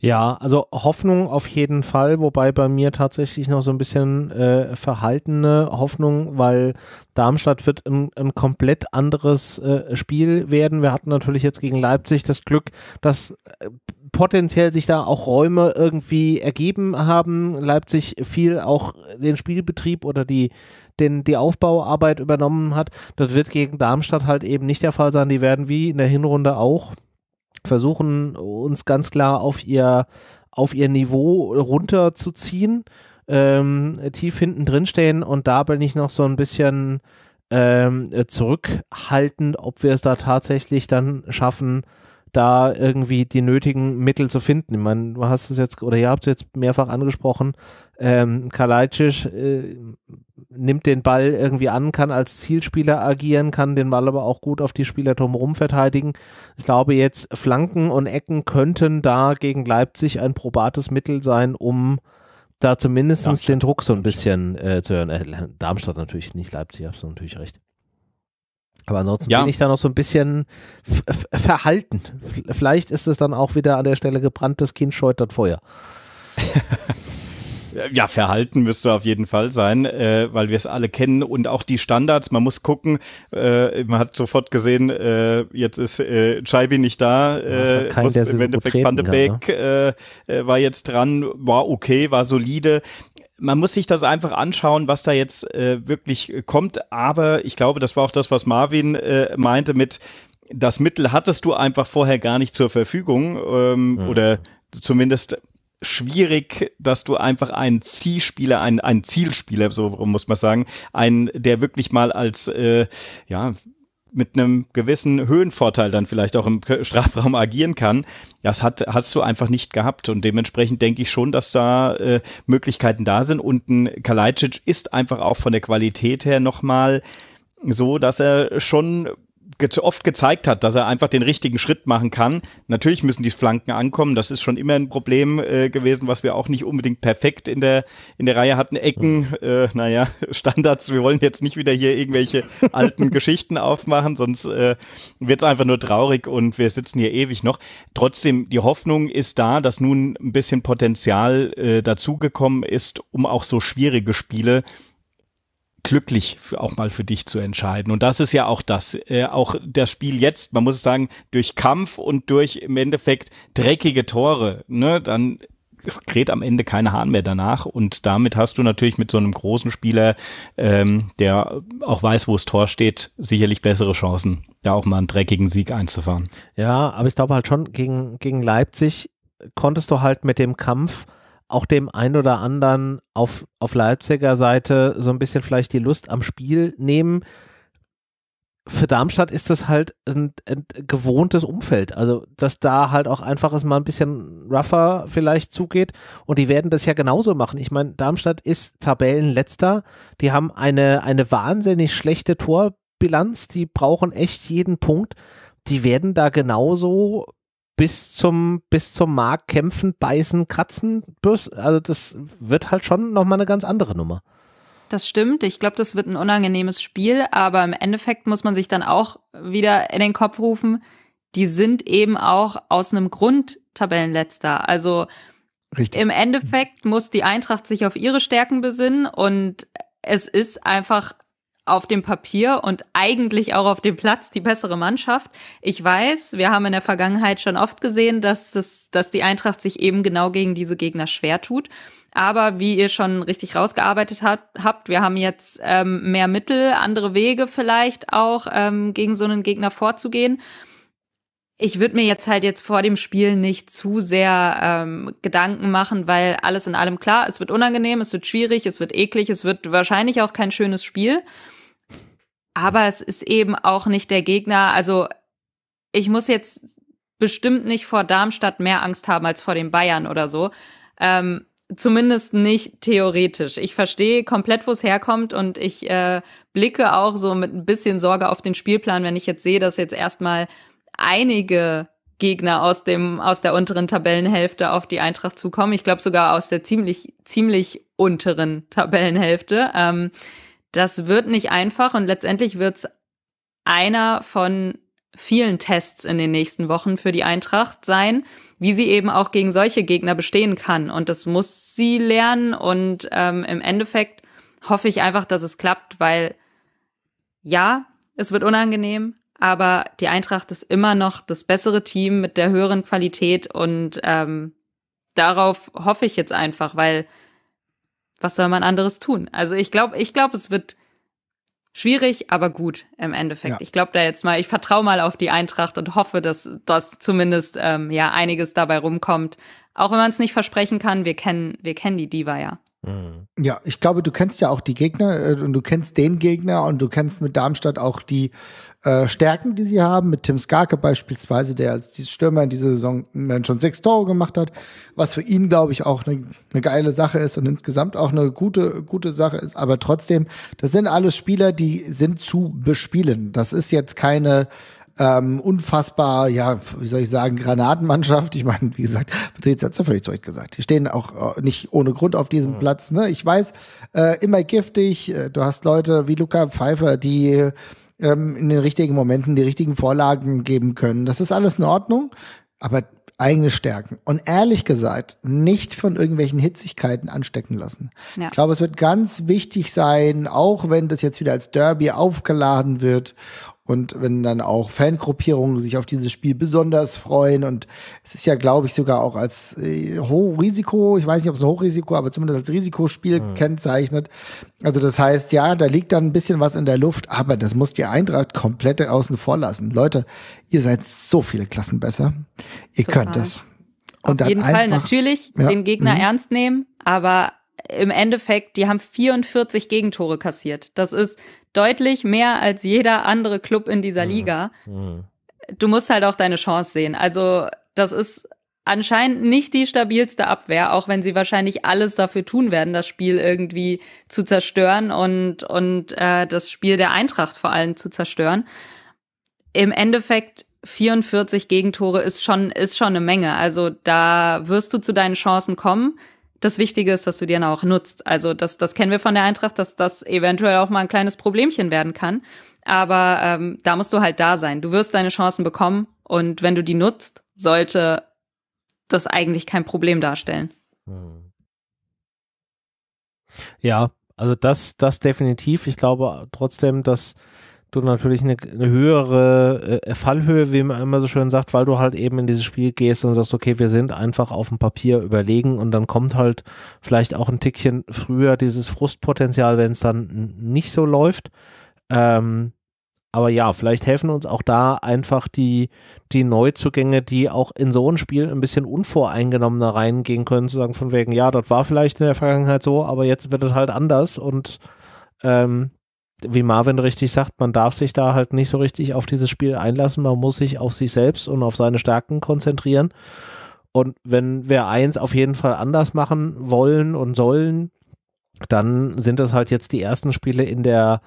Ja, also Hoffnung auf jeden Fall, wobei bei mir tatsächlich noch so ein bisschen äh, verhaltene Hoffnung, weil Darmstadt wird ein, ein komplett anderes äh, Spiel werden. Wir hatten natürlich jetzt gegen Leipzig das Glück, dass äh, potenziell sich da auch Räume irgendwie ergeben haben. Leipzig viel auch den Spielbetrieb oder die, den, die Aufbauarbeit übernommen hat. Das wird gegen Darmstadt halt eben nicht der Fall sein. Die werden wie in der Hinrunde auch versuchen uns ganz klar auf ihr, auf ihr Niveau runterzuziehen, ähm, tief hinten drin stehen und da bin ich noch so ein bisschen ähm, zurückhaltend, ob wir es da tatsächlich dann schaffen, da irgendwie die nötigen Mittel zu finden. Ich meine, du hast es jetzt, oder ihr habt es jetzt mehrfach angesprochen, ähm, Kalajdzic äh, nimmt den Ball irgendwie an, kann als Zielspieler agieren, kann den Ball aber auch gut auf die Spieler drumherum verteidigen. Ich glaube jetzt, Flanken und Ecken könnten da gegen Leipzig ein probates Mittel sein, um da zumindest den Druck so ein bisschen äh, zu hören. Äh, Darmstadt natürlich, nicht Leipzig, hast du natürlich recht. Aber ansonsten ja. bin ich da noch so ein bisschen verhalten. vielleicht ist es dann auch wieder an der Stelle gebranntes Kind scheut das Feuer. Ja, verhalten müsste auf jeden Fall sein, äh, weil wir es alle kennen und auch die Standards. Man muss gucken, äh, man hat sofort gesehen, äh, jetzt ist äh, Chaibi nicht da. Äh, kein, muss, der Im Endeffekt ne? Van de Beek äh, äh, war jetzt dran, war okay, war solide man muss sich das einfach anschauen, was da jetzt äh, wirklich äh, kommt. Aber ich glaube, das war auch das, was Marvin äh, meinte mit, das Mittel hattest du einfach vorher gar nicht zur Verfügung ähm, ja. oder zumindest schwierig, dass du einfach einen Zielspieler, einen, einen Zielspieler, so muss man sagen, einen, der wirklich mal als, äh, ja, mit einem gewissen Höhenvorteil dann vielleicht auch im Strafraum agieren kann, das hat, hast du einfach nicht gehabt. Und dementsprechend denke ich schon, dass da äh, Möglichkeiten da sind. Und ein Kalajdzic ist einfach auch von der Qualität her nochmal so, dass er schon oft gezeigt hat, dass er einfach den richtigen Schritt machen kann. Natürlich müssen die Flanken ankommen. Das ist schon immer ein Problem äh, gewesen, was wir auch nicht unbedingt perfekt in der, in der Reihe hatten. Ecken, mhm. äh, naja, Standards. Wir wollen jetzt nicht wieder hier irgendwelche alten Geschichten aufmachen, sonst äh, wird es einfach nur traurig und wir sitzen hier ewig noch. Trotzdem, die Hoffnung ist da, dass nun ein bisschen Potenzial äh, dazugekommen ist, um auch so schwierige Spiele äh, glücklich auch mal für dich zu entscheiden. Und das ist ja auch das, äh, auch das Spiel jetzt, man muss sagen, durch Kampf und durch im Endeffekt dreckige Tore, ne, dann kräht am Ende keine Hahn mehr danach. Und damit hast du natürlich mit so einem großen Spieler, ähm, der auch weiß, wo das Tor steht, sicherlich bessere Chancen, da auch mal einen dreckigen Sieg einzufahren. Ja, aber ich glaube halt schon, gegen, gegen Leipzig konntest du halt mit dem Kampf auch dem einen oder anderen auf, auf Leipziger Seite so ein bisschen vielleicht die Lust am Spiel nehmen. Für Darmstadt ist das halt ein, ein gewohntes Umfeld. Also, dass da halt auch einfach es mal ein bisschen rougher vielleicht zugeht. Und die werden das ja genauso machen. Ich meine, Darmstadt ist Tabellenletzter. Die haben eine, eine wahnsinnig schlechte Torbilanz. Die brauchen echt jeden Punkt. Die werden da genauso bis zum, bis zum Mark kämpfen, beißen, kratzen, Also das wird halt schon nochmal eine ganz andere Nummer. Das stimmt. Ich glaube, das wird ein unangenehmes Spiel, aber im Endeffekt muss man sich dann auch wieder in den Kopf rufen, die sind eben auch aus einem Grund Tabellenletzter. Also Richtig. im Endeffekt muss die Eintracht sich auf ihre Stärken besinnen und es ist einfach auf dem Papier und eigentlich auch auf dem Platz die bessere Mannschaft. Ich weiß, wir haben in der Vergangenheit schon oft gesehen, dass, es, dass die Eintracht sich eben genau gegen diese Gegner schwer tut. Aber wie ihr schon richtig rausgearbeitet habt, wir haben jetzt ähm, mehr Mittel, andere Wege vielleicht auch, ähm, gegen so einen Gegner vorzugehen. Ich würde mir jetzt halt jetzt vor dem Spiel nicht zu sehr ähm, Gedanken machen, weil alles in allem klar, es wird unangenehm, es wird schwierig, es wird eklig, es wird wahrscheinlich auch kein schönes Spiel. Aber es ist eben auch nicht der Gegner. Also ich muss jetzt bestimmt nicht vor Darmstadt mehr Angst haben als vor den Bayern oder so. Ähm, zumindest nicht theoretisch. Ich verstehe komplett, wo es herkommt und ich äh, blicke auch so mit ein bisschen Sorge auf den Spielplan, wenn ich jetzt sehe, dass jetzt erstmal einige Gegner aus dem aus der unteren Tabellenhälfte auf die Eintracht zukommen. Ich glaube sogar aus der ziemlich ziemlich unteren Tabellenhälfte. Ähm, das wird nicht einfach und letztendlich wird es einer von vielen Tests in den nächsten Wochen für die Eintracht sein, wie sie eben auch gegen solche Gegner bestehen kann. Und das muss sie lernen. Und ähm, im Endeffekt hoffe ich einfach, dass es klappt, weil ja, es wird unangenehm, aber die Eintracht ist immer noch das bessere Team mit der höheren Qualität und ähm, darauf hoffe ich jetzt einfach, weil was soll man anderes tun? Also ich glaube, ich glaube, es wird schwierig, aber gut im Endeffekt. Ja. Ich glaube da jetzt mal, ich vertraue mal auf die Eintracht und hoffe, dass das zumindest ähm, ja einiges dabei rumkommt. Auch wenn man es nicht versprechen kann, wir kennen, wir kennen die Diva ja. Mhm. Ja, ich glaube, du kennst ja auch die Gegner äh, und du kennst den Gegner und du kennst mit Darmstadt auch die äh, Stärken, die sie haben, mit Tim Skarke beispielsweise, der als Stürmer in dieser Saison schon sechs Tore gemacht hat, was für ihn, glaube ich, auch eine, eine geile Sache ist und insgesamt auch eine gute, gute Sache ist. Aber trotzdem, das sind alles Spieler, die sind zu bespielen. Das ist jetzt keine ähm, unfassbar, ja, wie soll ich sagen, Granatenmannschaft. Ich meine, wie gesagt, Patrizia hat es ja völlig zu Recht gesagt. Die stehen auch äh, nicht ohne Grund auf diesem mhm. Platz. Ne? Ich weiß, äh, immer giftig. Äh, du hast Leute wie Luca Pfeiffer, die ähm, in den richtigen Momenten die richtigen Vorlagen geben können. Das ist alles in Ordnung, aber eigene Stärken. Und ehrlich gesagt, nicht von irgendwelchen Hitzigkeiten anstecken lassen. Ja. Ich glaube, es wird ganz wichtig sein, auch wenn das jetzt wieder als Derby aufgeladen wird und wenn dann auch Fangruppierungen sich auf dieses Spiel besonders freuen und es ist ja, glaube ich, sogar auch als äh, Hochrisiko, ich weiß nicht, ob es ein Hochrisiko, aber zumindest als Risikospiel mhm. kennzeichnet. Also das heißt, ja, da liegt dann ein bisschen was in der Luft, aber das muss die Eintracht komplett außen vor lassen. Leute, ihr seid so viele Klassen besser. Ihr Total. könnt das. Und Auf jeden Fall natürlich ja. den Gegner mhm. ernst nehmen, aber im Endeffekt, die haben 44 Gegentore kassiert. Das ist deutlich mehr als jeder andere Club in dieser mhm. Liga. Mhm. Du musst halt auch deine Chance sehen. Also, das ist anscheinend nicht die stabilste Abwehr, auch wenn sie wahrscheinlich alles dafür tun werden, das Spiel irgendwie zu zerstören und, und äh, das Spiel der Eintracht vor allem zu zerstören. Im Endeffekt 44 Gegentore ist schon, ist schon eine Menge. Also da wirst du zu deinen Chancen kommen das Wichtige ist, dass du den auch nutzt. Also das, das kennen wir von der Eintracht, dass das eventuell auch mal ein kleines Problemchen werden kann. Aber ähm, da musst du halt da sein. Du wirst deine Chancen bekommen und wenn du die nutzt, sollte das eigentlich kein Problem darstellen. Hm. Ja, also das, das definitiv. Ich glaube trotzdem, dass du natürlich eine, eine höhere äh, Fallhöhe, wie man immer so schön sagt, weil du halt eben in dieses Spiel gehst und sagst, okay, wir sind einfach auf dem Papier überlegen und dann kommt halt vielleicht auch ein Tickchen früher dieses Frustpotenzial, wenn es dann nicht so läuft. Ähm, aber ja, vielleicht helfen uns auch da einfach die, die Neuzugänge, die auch in so ein Spiel ein bisschen unvoreingenommener reingehen können, zu sagen von wegen, ja, das war vielleicht in der Vergangenheit so, aber jetzt wird es halt anders und ähm, wie Marvin richtig sagt, man darf sich da halt nicht so richtig auf dieses Spiel einlassen. Man muss sich auf sich selbst und auf seine Stärken konzentrieren. Und wenn wir eins auf jeden Fall anders machen wollen und sollen, dann sind es halt jetzt die ersten Spiele in der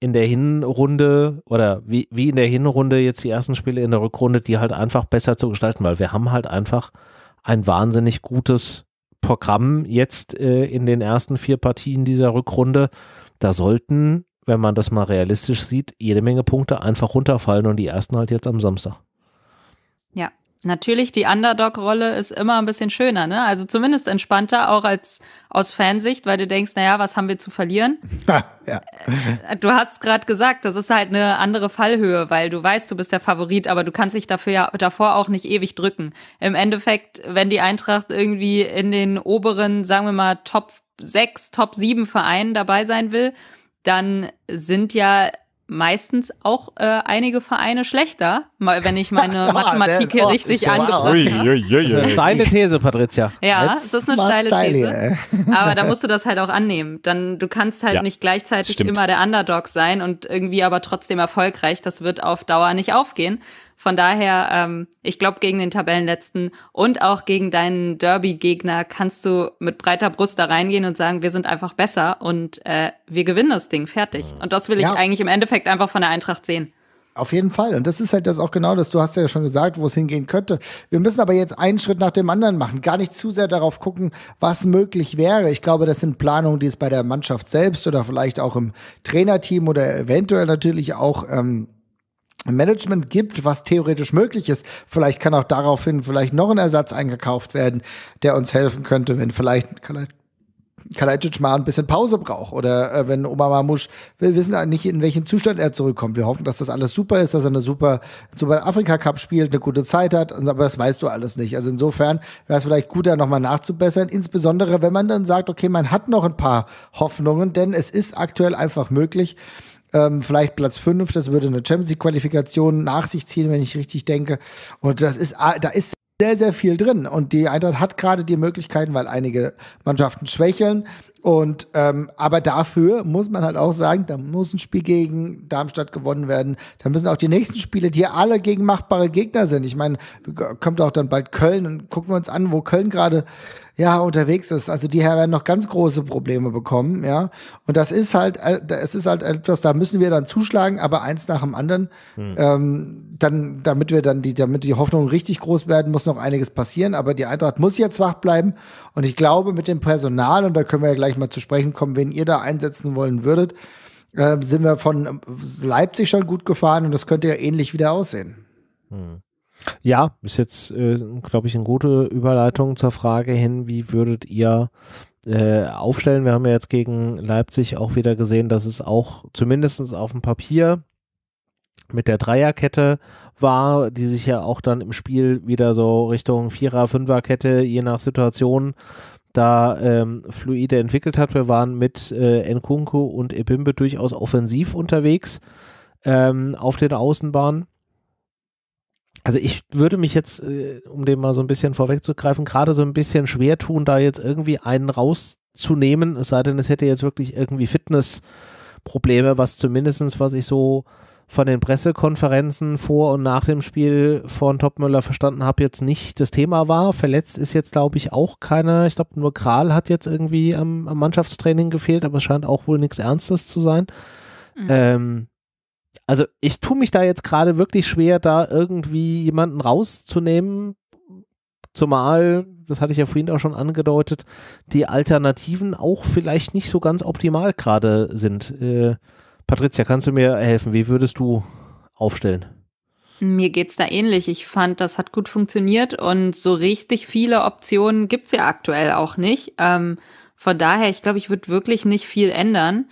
in der Hinrunde oder wie, wie in der Hinrunde jetzt die ersten Spiele in der Rückrunde, die halt einfach besser zu gestalten, weil wir haben halt einfach ein wahnsinnig gutes Programm jetzt äh, in den ersten vier Partien dieser Rückrunde. Da sollten wenn man das mal realistisch sieht, jede Menge Punkte einfach runterfallen und die ersten halt jetzt am Samstag. Ja, natürlich, die Underdog-Rolle ist immer ein bisschen schöner, ne? Also zumindest entspannter, auch als aus Fansicht, weil du denkst, naja, was haben wir zu verlieren? ja. Äh, du hast gerade gesagt, das ist halt eine andere Fallhöhe, weil du weißt, du bist der Favorit, aber du kannst dich dafür ja davor auch nicht ewig drücken. Im Endeffekt, wenn die Eintracht irgendwie in den oberen, sagen wir mal, Top 6, Top 7 Vereinen dabei sein will, dann sind ja meistens auch äh, einige Vereine schlechter, mal, wenn ich meine Mathematik hier richtig so angewandt habe. Steile These, Patricia. Ja, das ist eine steile These. aber da musst du das halt auch annehmen. Dann du kannst halt ja, nicht gleichzeitig stimmt. immer der Underdog sein und irgendwie aber trotzdem erfolgreich. Das wird auf Dauer nicht aufgehen. Von daher, ähm, ich glaube, gegen den Tabellenletzten und auch gegen deinen Derby-Gegner kannst du mit breiter Brust da reingehen und sagen, wir sind einfach besser und äh, wir gewinnen das Ding, fertig. Mhm. Und das will ja. ich eigentlich im Endeffekt einfach von der Eintracht sehen. Auf jeden Fall. Und das ist halt das auch genau das. Du hast ja schon gesagt, wo es hingehen könnte. Wir müssen aber jetzt einen Schritt nach dem anderen machen. Gar nicht zu sehr darauf gucken, was möglich wäre. Ich glaube, das sind Planungen, die es bei der Mannschaft selbst oder vielleicht auch im Trainerteam oder eventuell natürlich auch ähm, Management gibt, was theoretisch möglich ist. Vielleicht kann auch daraufhin vielleicht noch ein Ersatz eingekauft werden, der uns helfen könnte, wenn vielleicht Kalajdzic mal ein bisschen Pause braucht oder äh, wenn Oma Mamouche, wir wissen nicht, in welchem Zustand er zurückkommt. Wir hoffen, dass das alles super ist, dass er eine super, super Afrika Cup spielt, eine gute Zeit hat, aber das weißt du alles nicht. Also insofern wäre es vielleicht gut, da nochmal nachzubessern, insbesondere wenn man dann sagt, okay, man hat noch ein paar Hoffnungen, denn es ist aktuell einfach möglich, ähm, vielleicht Platz 5, das würde eine Champions League Qualifikation nach sich ziehen, wenn ich richtig denke. Und das ist, ah, da ist sehr, sehr viel drin. Und die Eintracht hat gerade die Möglichkeiten, weil einige Mannschaften schwächeln. Und ähm, aber dafür muss man halt auch sagen, da muss ein Spiel gegen Darmstadt gewonnen werden. Da müssen auch die nächsten Spiele, die alle gegen machbare Gegner sind. Ich meine, kommt auch dann bald Köln und gucken wir uns an, wo Köln gerade ja, unterwegs ist. Also die werden noch ganz große Probleme bekommen, ja. Und das ist halt, äh, es ist halt etwas, da müssen wir dann zuschlagen, aber eins nach dem anderen. Hm. Ähm, dann, damit wir dann die, damit die Hoffnungen richtig groß werden, muss noch einiges passieren. Aber die Eintracht muss jetzt wach bleiben. Und ich glaube, mit dem Personal, und da können wir ja gleich mal zu sprechen kommen, wen ihr da einsetzen wollen würdet, äh, sind wir von Leipzig schon gut gefahren und das könnte ja ähnlich wieder aussehen. Hm. Ja, ist jetzt, äh, glaube ich, eine gute Überleitung zur Frage hin, wie würdet ihr äh, aufstellen? Wir haben ja jetzt gegen Leipzig auch wieder gesehen, dass es auch zumindest auf dem Papier mit der Dreierkette war, die sich ja auch dann im Spiel wieder so Richtung Vierer, Fünferkette, je nach Situation da ähm, fluide entwickelt hat. Wir waren mit äh, Nkunku und Ebimbe durchaus offensiv unterwegs ähm, auf den Außenbahnen also ich würde mich jetzt, äh, um dem mal so ein bisschen vorwegzugreifen, gerade so ein bisschen schwer tun, da jetzt irgendwie einen rauszunehmen, es sei denn, es hätte jetzt wirklich irgendwie Fitnessprobleme, was zumindestens, was ich so von den Pressekonferenzen vor und nach dem Spiel von Topmüller verstanden habe, jetzt nicht das Thema war. Verletzt ist jetzt, glaube ich, auch keiner. Ich glaube, nur Kral hat jetzt irgendwie am, am Mannschaftstraining gefehlt, aber es scheint auch wohl nichts Ernstes zu sein. Mhm. Ähm, also ich tue mich da jetzt gerade wirklich schwer, da irgendwie jemanden rauszunehmen, zumal, das hatte ich ja vorhin auch schon angedeutet, die Alternativen auch vielleicht nicht so ganz optimal gerade sind. Äh, Patricia, kannst du mir helfen? Wie würdest du aufstellen? Mir geht's da ähnlich. Ich fand, das hat gut funktioniert und so richtig viele Optionen gibt's ja aktuell auch nicht. Ähm, von daher, ich glaube, ich würde wirklich nicht viel ändern.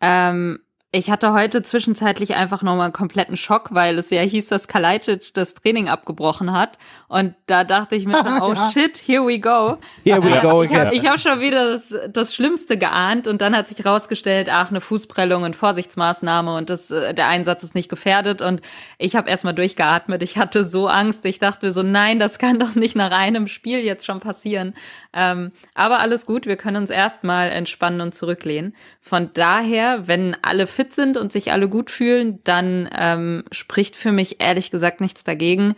Ähm, ich hatte heute zwischenzeitlich einfach nochmal einen kompletten Schock, weil es ja hieß, dass Kalajdzic das Training abgebrochen hat. Und da dachte ich mir schon, oh shit, here we go. Here we go again. Ich habe hab schon wieder das, das, Schlimmste geahnt und dann hat sich rausgestellt, ach, eine Fußprellung und Vorsichtsmaßnahme und das, äh, der Einsatz ist nicht gefährdet. Und ich habe erstmal durchgeatmet. Ich hatte so Angst. Ich dachte mir so, nein, das kann doch nicht nach einem Spiel jetzt schon passieren. Ähm, aber alles gut, wir können uns erstmal entspannen und zurücklehnen. Von daher, wenn alle fit fit sind und sich alle gut fühlen, dann ähm, spricht für mich ehrlich gesagt nichts dagegen,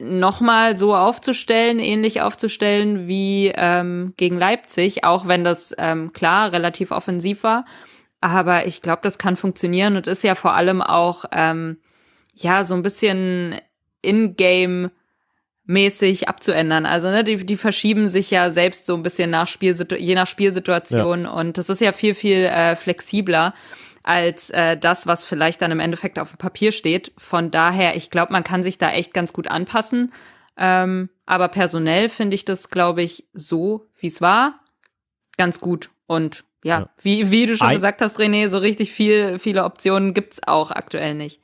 nochmal so aufzustellen, ähnlich aufzustellen wie ähm, gegen Leipzig, auch wenn das ähm, klar relativ offensiv war. Aber ich glaube, das kann funktionieren und ist ja vor allem auch ähm, ja so ein bisschen in-game mäßig abzuändern. Also ne, die, die verschieben sich ja selbst so ein bisschen nach Spielsitu je nach Spielsituation ja. und das ist ja viel, viel äh, flexibler als äh, das, was vielleicht dann im Endeffekt auf dem Papier steht. Von daher, ich glaube, man kann sich da echt ganz gut anpassen. Ähm, aber personell finde ich das, glaube ich, so, wie es war, ganz gut. Und ja, ja. Wie, wie du schon Ein gesagt hast, René, so richtig viel, viele Optionen gibt's auch aktuell nicht.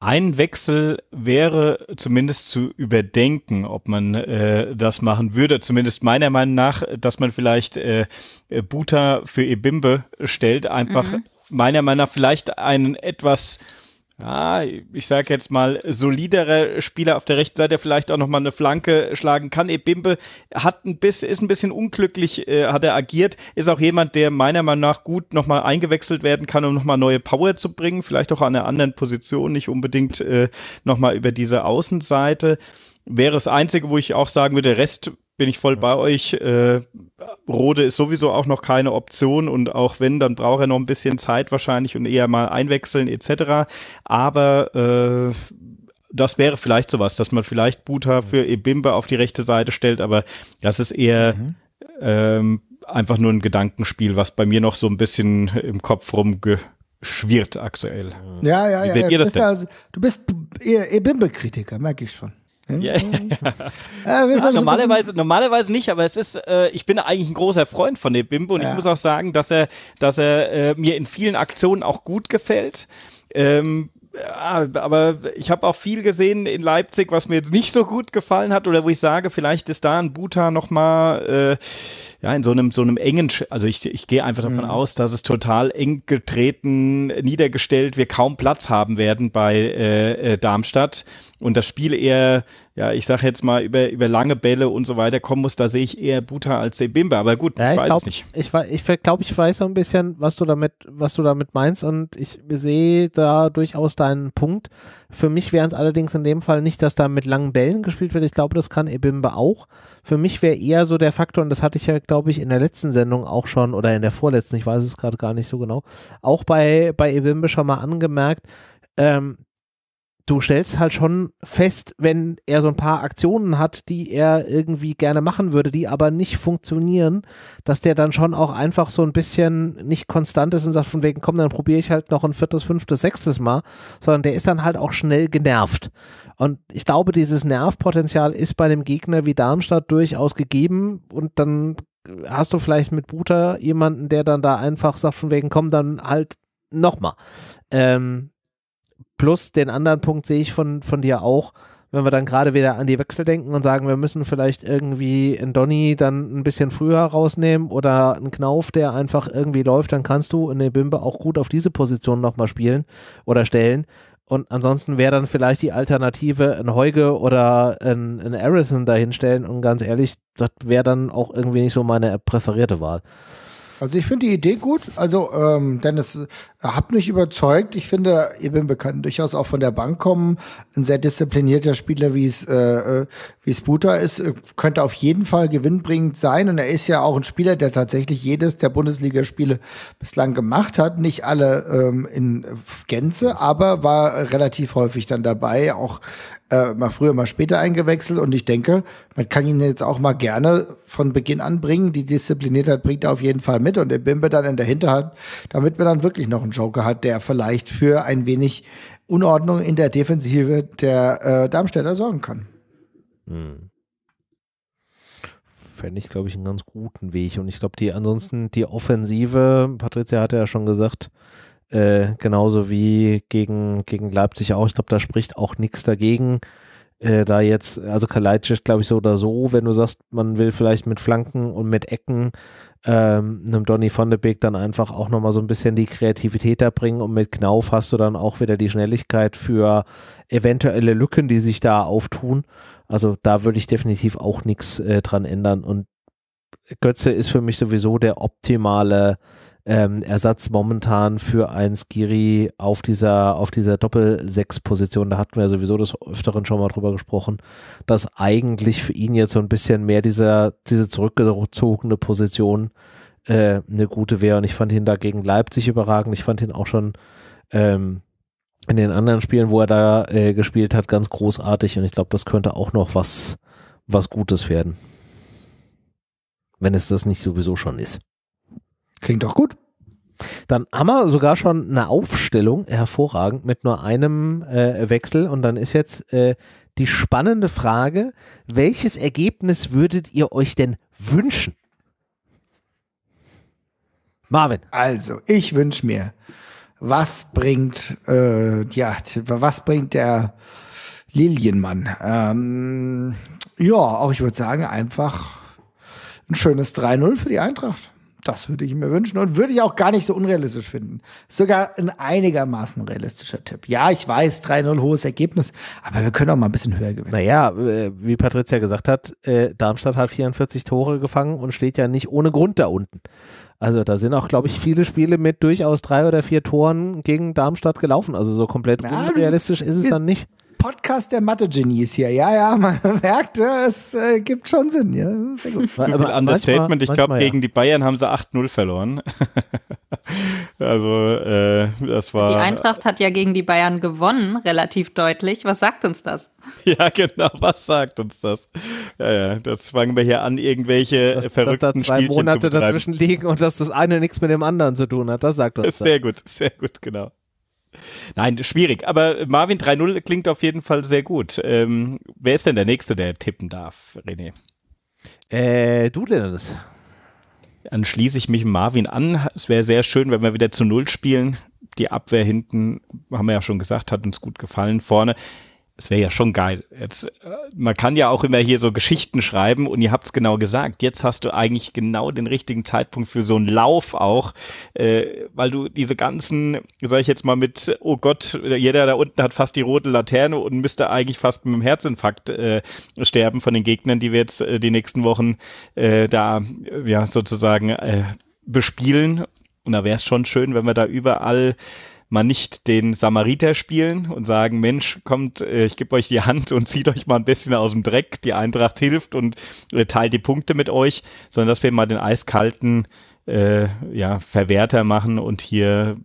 Ein Wechsel wäre zumindest zu überdenken, ob man äh, das machen würde. Zumindest meiner Meinung nach, dass man vielleicht äh, äh Buta für Ebimbe stellt. Einfach mhm. meiner Meinung nach vielleicht einen etwas ja, ich sage jetzt mal, solidere Spieler auf der rechten Seite vielleicht auch nochmal eine Flanke schlagen kann. Ebimbe hat ein bisschen, ist ein bisschen unglücklich, äh, hat er agiert, ist auch jemand, der meiner Meinung nach gut nochmal eingewechselt werden kann, um nochmal neue Power zu bringen, vielleicht auch an einer anderen Position, nicht unbedingt äh, nochmal über diese Außenseite wäre das Einzige, wo ich auch sagen würde, Rest bin ich voll bei euch. Äh, Rode ist sowieso auch noch keine Option und auch wenn, dann braucht er noch ein bisschen Zeit wahrscheinlich und eher mal einwechseln etc. Aber äh, das wäre vielleicht sowas, dass man vielleicht Buta mhm. für Ebimbe auf die rechte Seite stellt, aber das ist eher mhm. ähm, einfach nur ein Gedankenspiel, was bei mir noch so ein bisschen im Kopf rumgeschwirrt aktuell. Ja, ja, Wie ja. Seht ja. Ihr das du bist denn? also, bist Ebimbe-Kritiker, merke ich schon. Hm? Ja, ja. ja normalerweise, normalerweise nicht, aber es ist, äh, ich bin eigentlich ein großer Freund von dem Bimbo und ich muss auch sagen, dass er, dass er äh, mir in vielen Aktionen auch gut gefällt. Ähm, aber ich habe auch viel gesehen in Leipzig, was mir jetzt nicht so gut gefallen hat oder wo ich sage, vielleicht ist da ein Buta nochmal äh, ja, in so einem, so einem engen, also ich, ich gehe einfach davon mhm. aus, dass es total eng getreten, niedergestellt, wir kaum Platz haben werden bei äh, äh Darmstadt und das Spiel eher ja, ich sag jetzt mal, über, über lange Bälle und so weiter kommen muss, da sehe ich eher Buta als Sebimba. Aber gut, ja, ich, weiß glaub, nicht. Ich, ich glaube, ich weiß so ein bisschen, was du damit, was du damit meinst und ich sehe da durchaus deinen Punkt. Für mich wären es allerdings in dem Fall nicht, dass da mit langen Bällen gespielt wird. Ich glaube, das kann Ebimbe auch. Für mich wäre eher so der Faktor, und das hatte ich ja, glaube ich, in der letzten Sendung auch schon oder in der vorletzten, ich weiß es gerade gar nicht so genau, auch bei, bei Ebimba schon mal angemerkt, ähm, du stellst halt schon fest, wenn er so ein paar Aktionen hat, die er irgendwie gerne machen würde, die aber nicht funktionieren, dass der dann schon auch einfach so ein bisschen nicht konstant ist und sagt von wegen, komm, dann probiere ich halt noch ein viertes, fünftes, sechstes Mal, sondern der ist dann halt auch schnell genervt. Und ich glaube, dieses Nervpotenzial ist bei einem Gegner wie Darmstadt durchaus gegeben und dann hast du vielleicht mit Buta jemanden, der dann da einfach sagt von wegen, komm, dann halt nochmal. Ähm, Plus den anderen Punkt sehe ich von, von dir auch, wenn wir dann gerade wieder an die Wechsel denken und sagen, wir müssen vielleicht irgendwie einen Donny dann ein bisschen früher rausnehmen oder einen Knauf, der einfach irgendwie läuft, dann kannst du in der Bimbe auch gut auf diese Position nochmal spielen oder stellen. Und ansonsten wäre dann vielleicht die Alternative ein Heuge oder ein, ein Harrison dahinstellen. Und ganz ehrlich, das wäre dann auch irgendwie nicht so meine präferierte Wahl. Also ich finde die Idee gut. Also ähm, Dennis, äh, habt mich überzeugt. Ich finde, ihr bin bekannt durchaus auch von der Bank kommen. Ein sehr disziplinierter Spieler, wie es äh, äh wie es Buta ist, äh, könnte auf jeden Fall gewinnbringend sein. Und er ist ja auch ein Spieler, der tatsächlich jedes der Bundesligaspiele bislang gemacht hat. Nicht alle ähm, in Gänze, aber war relativ häufig dann dabei. Auch äh, mal früher, mal später eingewechselt. Und ich denke, man kann ihn jetzt auch mal gerne von Beginn an bringen. Die Diszipliniertheit bringt er auf jeden Fall mit und der Bimbe dann in der Hinterhand, damit man dann wirklich noch einen Joker hat, der vielleicht für ein wenig Unordnung in der Defensive der äh, Darmstädter sorgen kann. Hm. Fände ich, glaube ich, einen ganz guten Weg. Und ich glaube, die ansonsten, die Offensive, Patricia hatte ja schon gesagt, äh, genauso wie gegen, gegen Leipzig auch. Ich glaube, da spricht auch nichts dagegen. Äh, da jetzt, also ist, glaube ich, so oder so, wenn du sagst, man will vielleicht mit Flanken und mit Ecken ähm, einem Donny von der Beek dann einfach auch nochmal so ein bisschen die Kreativität da bringen und mit Knauf hast du dann auch wieder die Schnelligkeit für eventuelle Lücken, die sich da auftun. Also da würde ich definitiv auch nichts äh, dran ändern und Götze ist für mich sowieso der optimale ähm, Ersatz momentan für ein Skiri auf dieser, auf dieser Doppel-Sechs-Position. Da hatten wir ja sowieso des Öfteren schon mal drüber gesprochen, dass eigentlich für ihn jetzt so ein bisschen mehr dieser, diese zurückgezogene Position äh, eine gute wäre. Und ich fand ihn dagegen Leipzig überragend. Ich fand ihn auch schon ähm, in den anderen Spielen, wo er da äh, gespielt hat, ganz großartig. Und ich glaube, das könnte auch noch was, was Gutes werden. Wenn es das nicht sowieso schon ist. Klingt doch gut. Dann haben wir sogar schon eine Aufstellung, hervorragend, mit nur einem äh, Wechsel. Und dann ist jetzt äh, die spannende Frage, welches Ergebnis würdet ihr euch denn wünschen? Marvin. Also, ich wünsche mir, was bringt, äh, ja, was bringt der Lilienmann? Ähm, ja, auch ich würde sagen, einfach ein schönes 3-0 für die Eintracht das würde ich mir wünschen und würde ich auch gar nicht so unrealistisch finden. Sogar ein einigermaßen realistischer Tipp. Ja, ich weiß, 3-0 hohes Ergebnis, aber wir können auch mal ein bisschen höher gewinnen. Naja, äh, wie Patricia gesagt hat, äh, Darmstadt hat 44 Tore gefangen und steht ja nicht ohne Grund da unten. Also da sind auch, glaube ich, viele Spiele mit durchaus drei oder vier Toren gegen Darmstadt gelaufen. Also so komplett Na, unrealistisch ist es dann nicht. Podcast der Mathe-Genies hier. Ja, ja, man merkt, es äh, gibt schon Sinn. Ja, sehr gut. Zu aber, aber Understatement. ich glaube, ja. gegen die Bayern haben sie 8-0 verloren. also, äh, das war. Die Eintracht hat ja gegen die Bayern gewonnen, relativ deutlich. Was sagt uns das? Ja, genau. Was sagt uns das? Ja, ja, das fangen wir hier an, irgendwelche dass, verrückten Dass da zwei Spielchen Monate dazwischen liegen und dass das eine nichts mit dem anderen zu tun hat, das sagt uns das. Sehr gut, sehr gut, genau. Nein, schwierig. Aber Marvin 3-0 klingt auf jeden Fall sehr gut. Ähm, wer ist denn der Nächste, der tippen darf, René? Äh, du, Dennis. Dann schließe ich mich Marvin an. Es wäre sehr schön, wenn wir wieder zu Null spielen. Die Abwehr hinten, haben wir ja schon gesagt, hat uns gut gefallen. Vorne es wäre ja schon geil. Jetzt, äh, man kann ja auch immer hier so Geschichten schreiben und ihr habt es genau gesagt. Jetzt hast du eigentlich genau den richtigen Zeitpunkt für so einen Lauf auch, äh, weil du diese ganzen, sag ich jetzt mal mit, oh Gott, jeder da unten hat fast die rote Laterne und müsste eigentlich fast mit einem Herzinfarkt äh, sterben von den Gegnern, die wir jetzt äh, die nächsten Wochen äh, da ja sozusagen äh, bespielen. Und da wäre es schon schön, wenn wir da überall mal nicht den Samariter spielen und sagen, Mensch, kommt, äh, ich gebe euch die Hand und zieht euch mal ein bisschen aus dem Dreck, die Eintracht hilft und äh, teilt die Punkte mit euch, sondern dass wir mal den eiskalten äh, ja, Verwerter machen und hier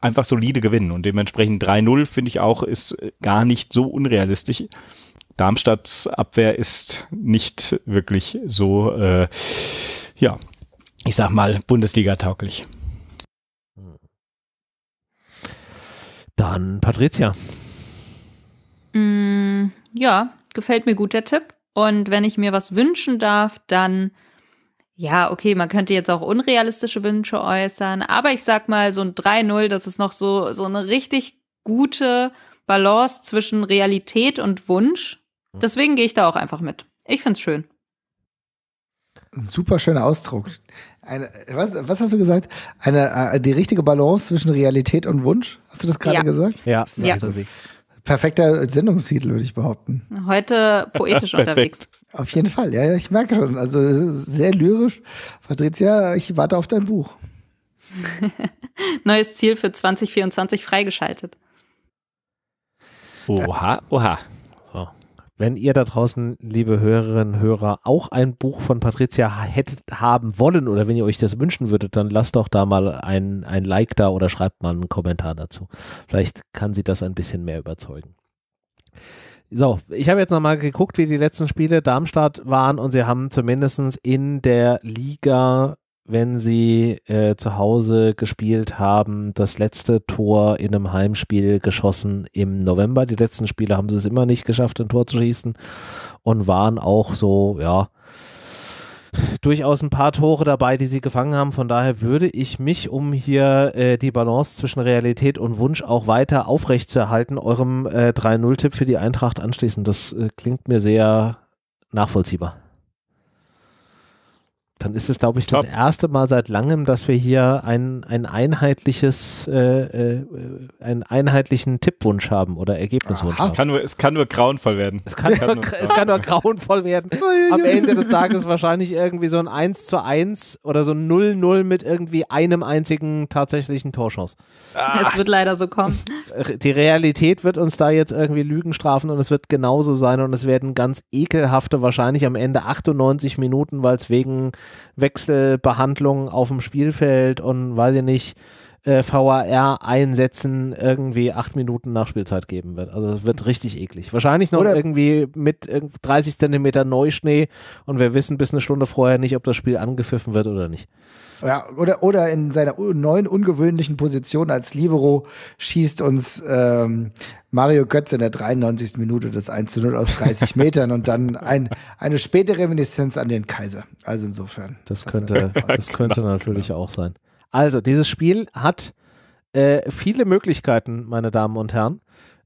einfach solide gewinnen. Und dementsprechend 3-0 finde ich auch, ist äh, gar nicht so unrealistisch. Darmstadts Abwehr ist nicht wirklich so, äh, ja, ich sag mal, Bundesliga-tauglich. Dann Patricia. Mm, ja, gefällt mir gut der Tipp. Und wenn ich mir was wünschen darf, dann ja, okay, man könnte jetzt auch unrealistische Wünsche äußern, aber ich sag mal, so ein 3-0, das ist noch so, so eine richtig gute Balance zwischen Realität und Wunsch. Mhm. Deswegen gehe ich da auch einfach mit. Ich find's schön. Super schöner Ausdruck. Eine, was, was, hast du gesagt? Eine, äh, die richtige Balance zwischen Realität und Wunsch? Hast du das gerade ja. gesagt? Ja, sagte ja. Perfekter Sendungstitel, würde ich behaupten. Heute poetisch unterwegs. Auf jeden Fall, ja, ich merke schon. Also sehr lyrisch. Patricia, ich warte auf dein Buch. Neues Ziel für 2024 freigeschaltet. Oha, oha. Wenn ihr da draußen, liebe Hörerinnen und Hörer, auch ein Buch von Patricia hättet haben wollen oder wenn ihr euch das wünschen würdet, dann lasst doch da mal ein, ein Like da oder schreibt mal einen Kommentar dazu. Vielleicht kann sie das ein bisschen mehr überzeugen. So, ich habe jetzt nochmal geguckt, wie die letzten Spiele Darmstadt waren und sie haben zumindest in der Liga wenn sie äh, zu Hause gespielt haben, das letzte Tor in einem Heimspiel geschossen im November. Die letzten Spiele haben sie es immer nicht geschafft, ein Tor zu schießen und waren auch so, ja, durchaus ein paar Tore dabei, die sie gefangen haben. Von daher würde ich mich, um hier äh, die Balance zwischen Realität und Wunsch auch weiter aufrechtzuerhalten, eurem äh, 3-0-Tipp für die Eintracht anschließen. Das äh, klingt mir sehr nachvollziehbar dann ist es, glaube ich, Top. das erste Mal seit langem, dass wir hier ein, ein einheitliches, äh, äh, einen einheitlichen Tippwunsch haben oder Ergebniswunsch haben. Kann nur, es kann nur grauenvoll werden. Es kann, kann nur, es kann nur grauenvoll werden. Am Ende des Tages wahrscheinlich irgendwie so ein 1 zu 1 oder so ein 0-0 mit irgendwie einem einzigen tatsächlichen Torschuss. Ah. Es wird leider so kommen. Die Realität wird uns da jetzt irgendwie Lügen strafen und es wird genauso sein und es werden ganz ekelhafte, wahrscheinlich am Ende 98 Minuten, weil es wegen Wechselbehandlungen auf dem Spielfeld und weiß ich nicht, äh, VAR einsätzen irgendwie acht Minuten nach Spielzeit geben wird. Also es wird richtig eklig. Wahrscheinlich noch Oder irgendwie mit 30 Zentimeter Neuschnee und wir wissen bis eine Stunde vorher nicht, ob das Spiel angepfiffen wird oder nicht. Ja, oder, oder in seiner neuen ungewöhnlichen Position als Libero schießt uns ähm, Mario Götz in der 93. Minute das 1 zu 0 aus 30 Metern und dann ein, eine späte Reminiszenz an den Kaiser. Also insofern. Das also, könnte, das könnte natürlich auch sein. Also, dieses Spiel hat äh, viele Möglichkeiten, meine Damen und Herren.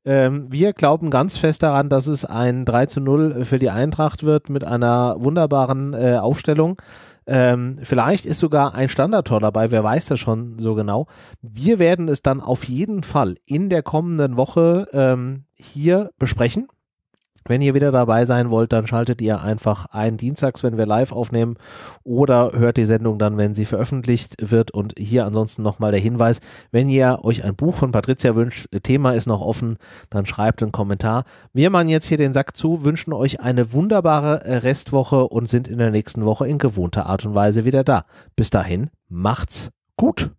Ähm, wir glauben ganz fest daran, dass es ein 3 zu 0 für die Eintracht wird mit einer wunderbaren äh, Aufstellung. Ähm, vielleicht ist sogar ein Standard-Tor dabei, wer weiß das schon so genau. Wir werden es dann auf jeden Fall in der kommenden Woche ähm, hier besprechen. Wenn ihr wieder dabei sein wollt, dann schaltet ihr einfach ein Dienstags, wenn wir live aufnehmen oder hört die Sendung dann, wenn sie veröffentlicht wird. Und hier ansonsten nochmal der Hinweis, wenn ihr euch ein Buch von Patricia wünscht, Thema ist noch offen, dann schreibt einen Kommentar. Wir machen jetzt hier den Sack zu, wünschen euch eine wunderbare äh, Restwoche und sind in der nächsten Woche in gewohnter Art und Weise wieder da. Bis dahin, macht's gut.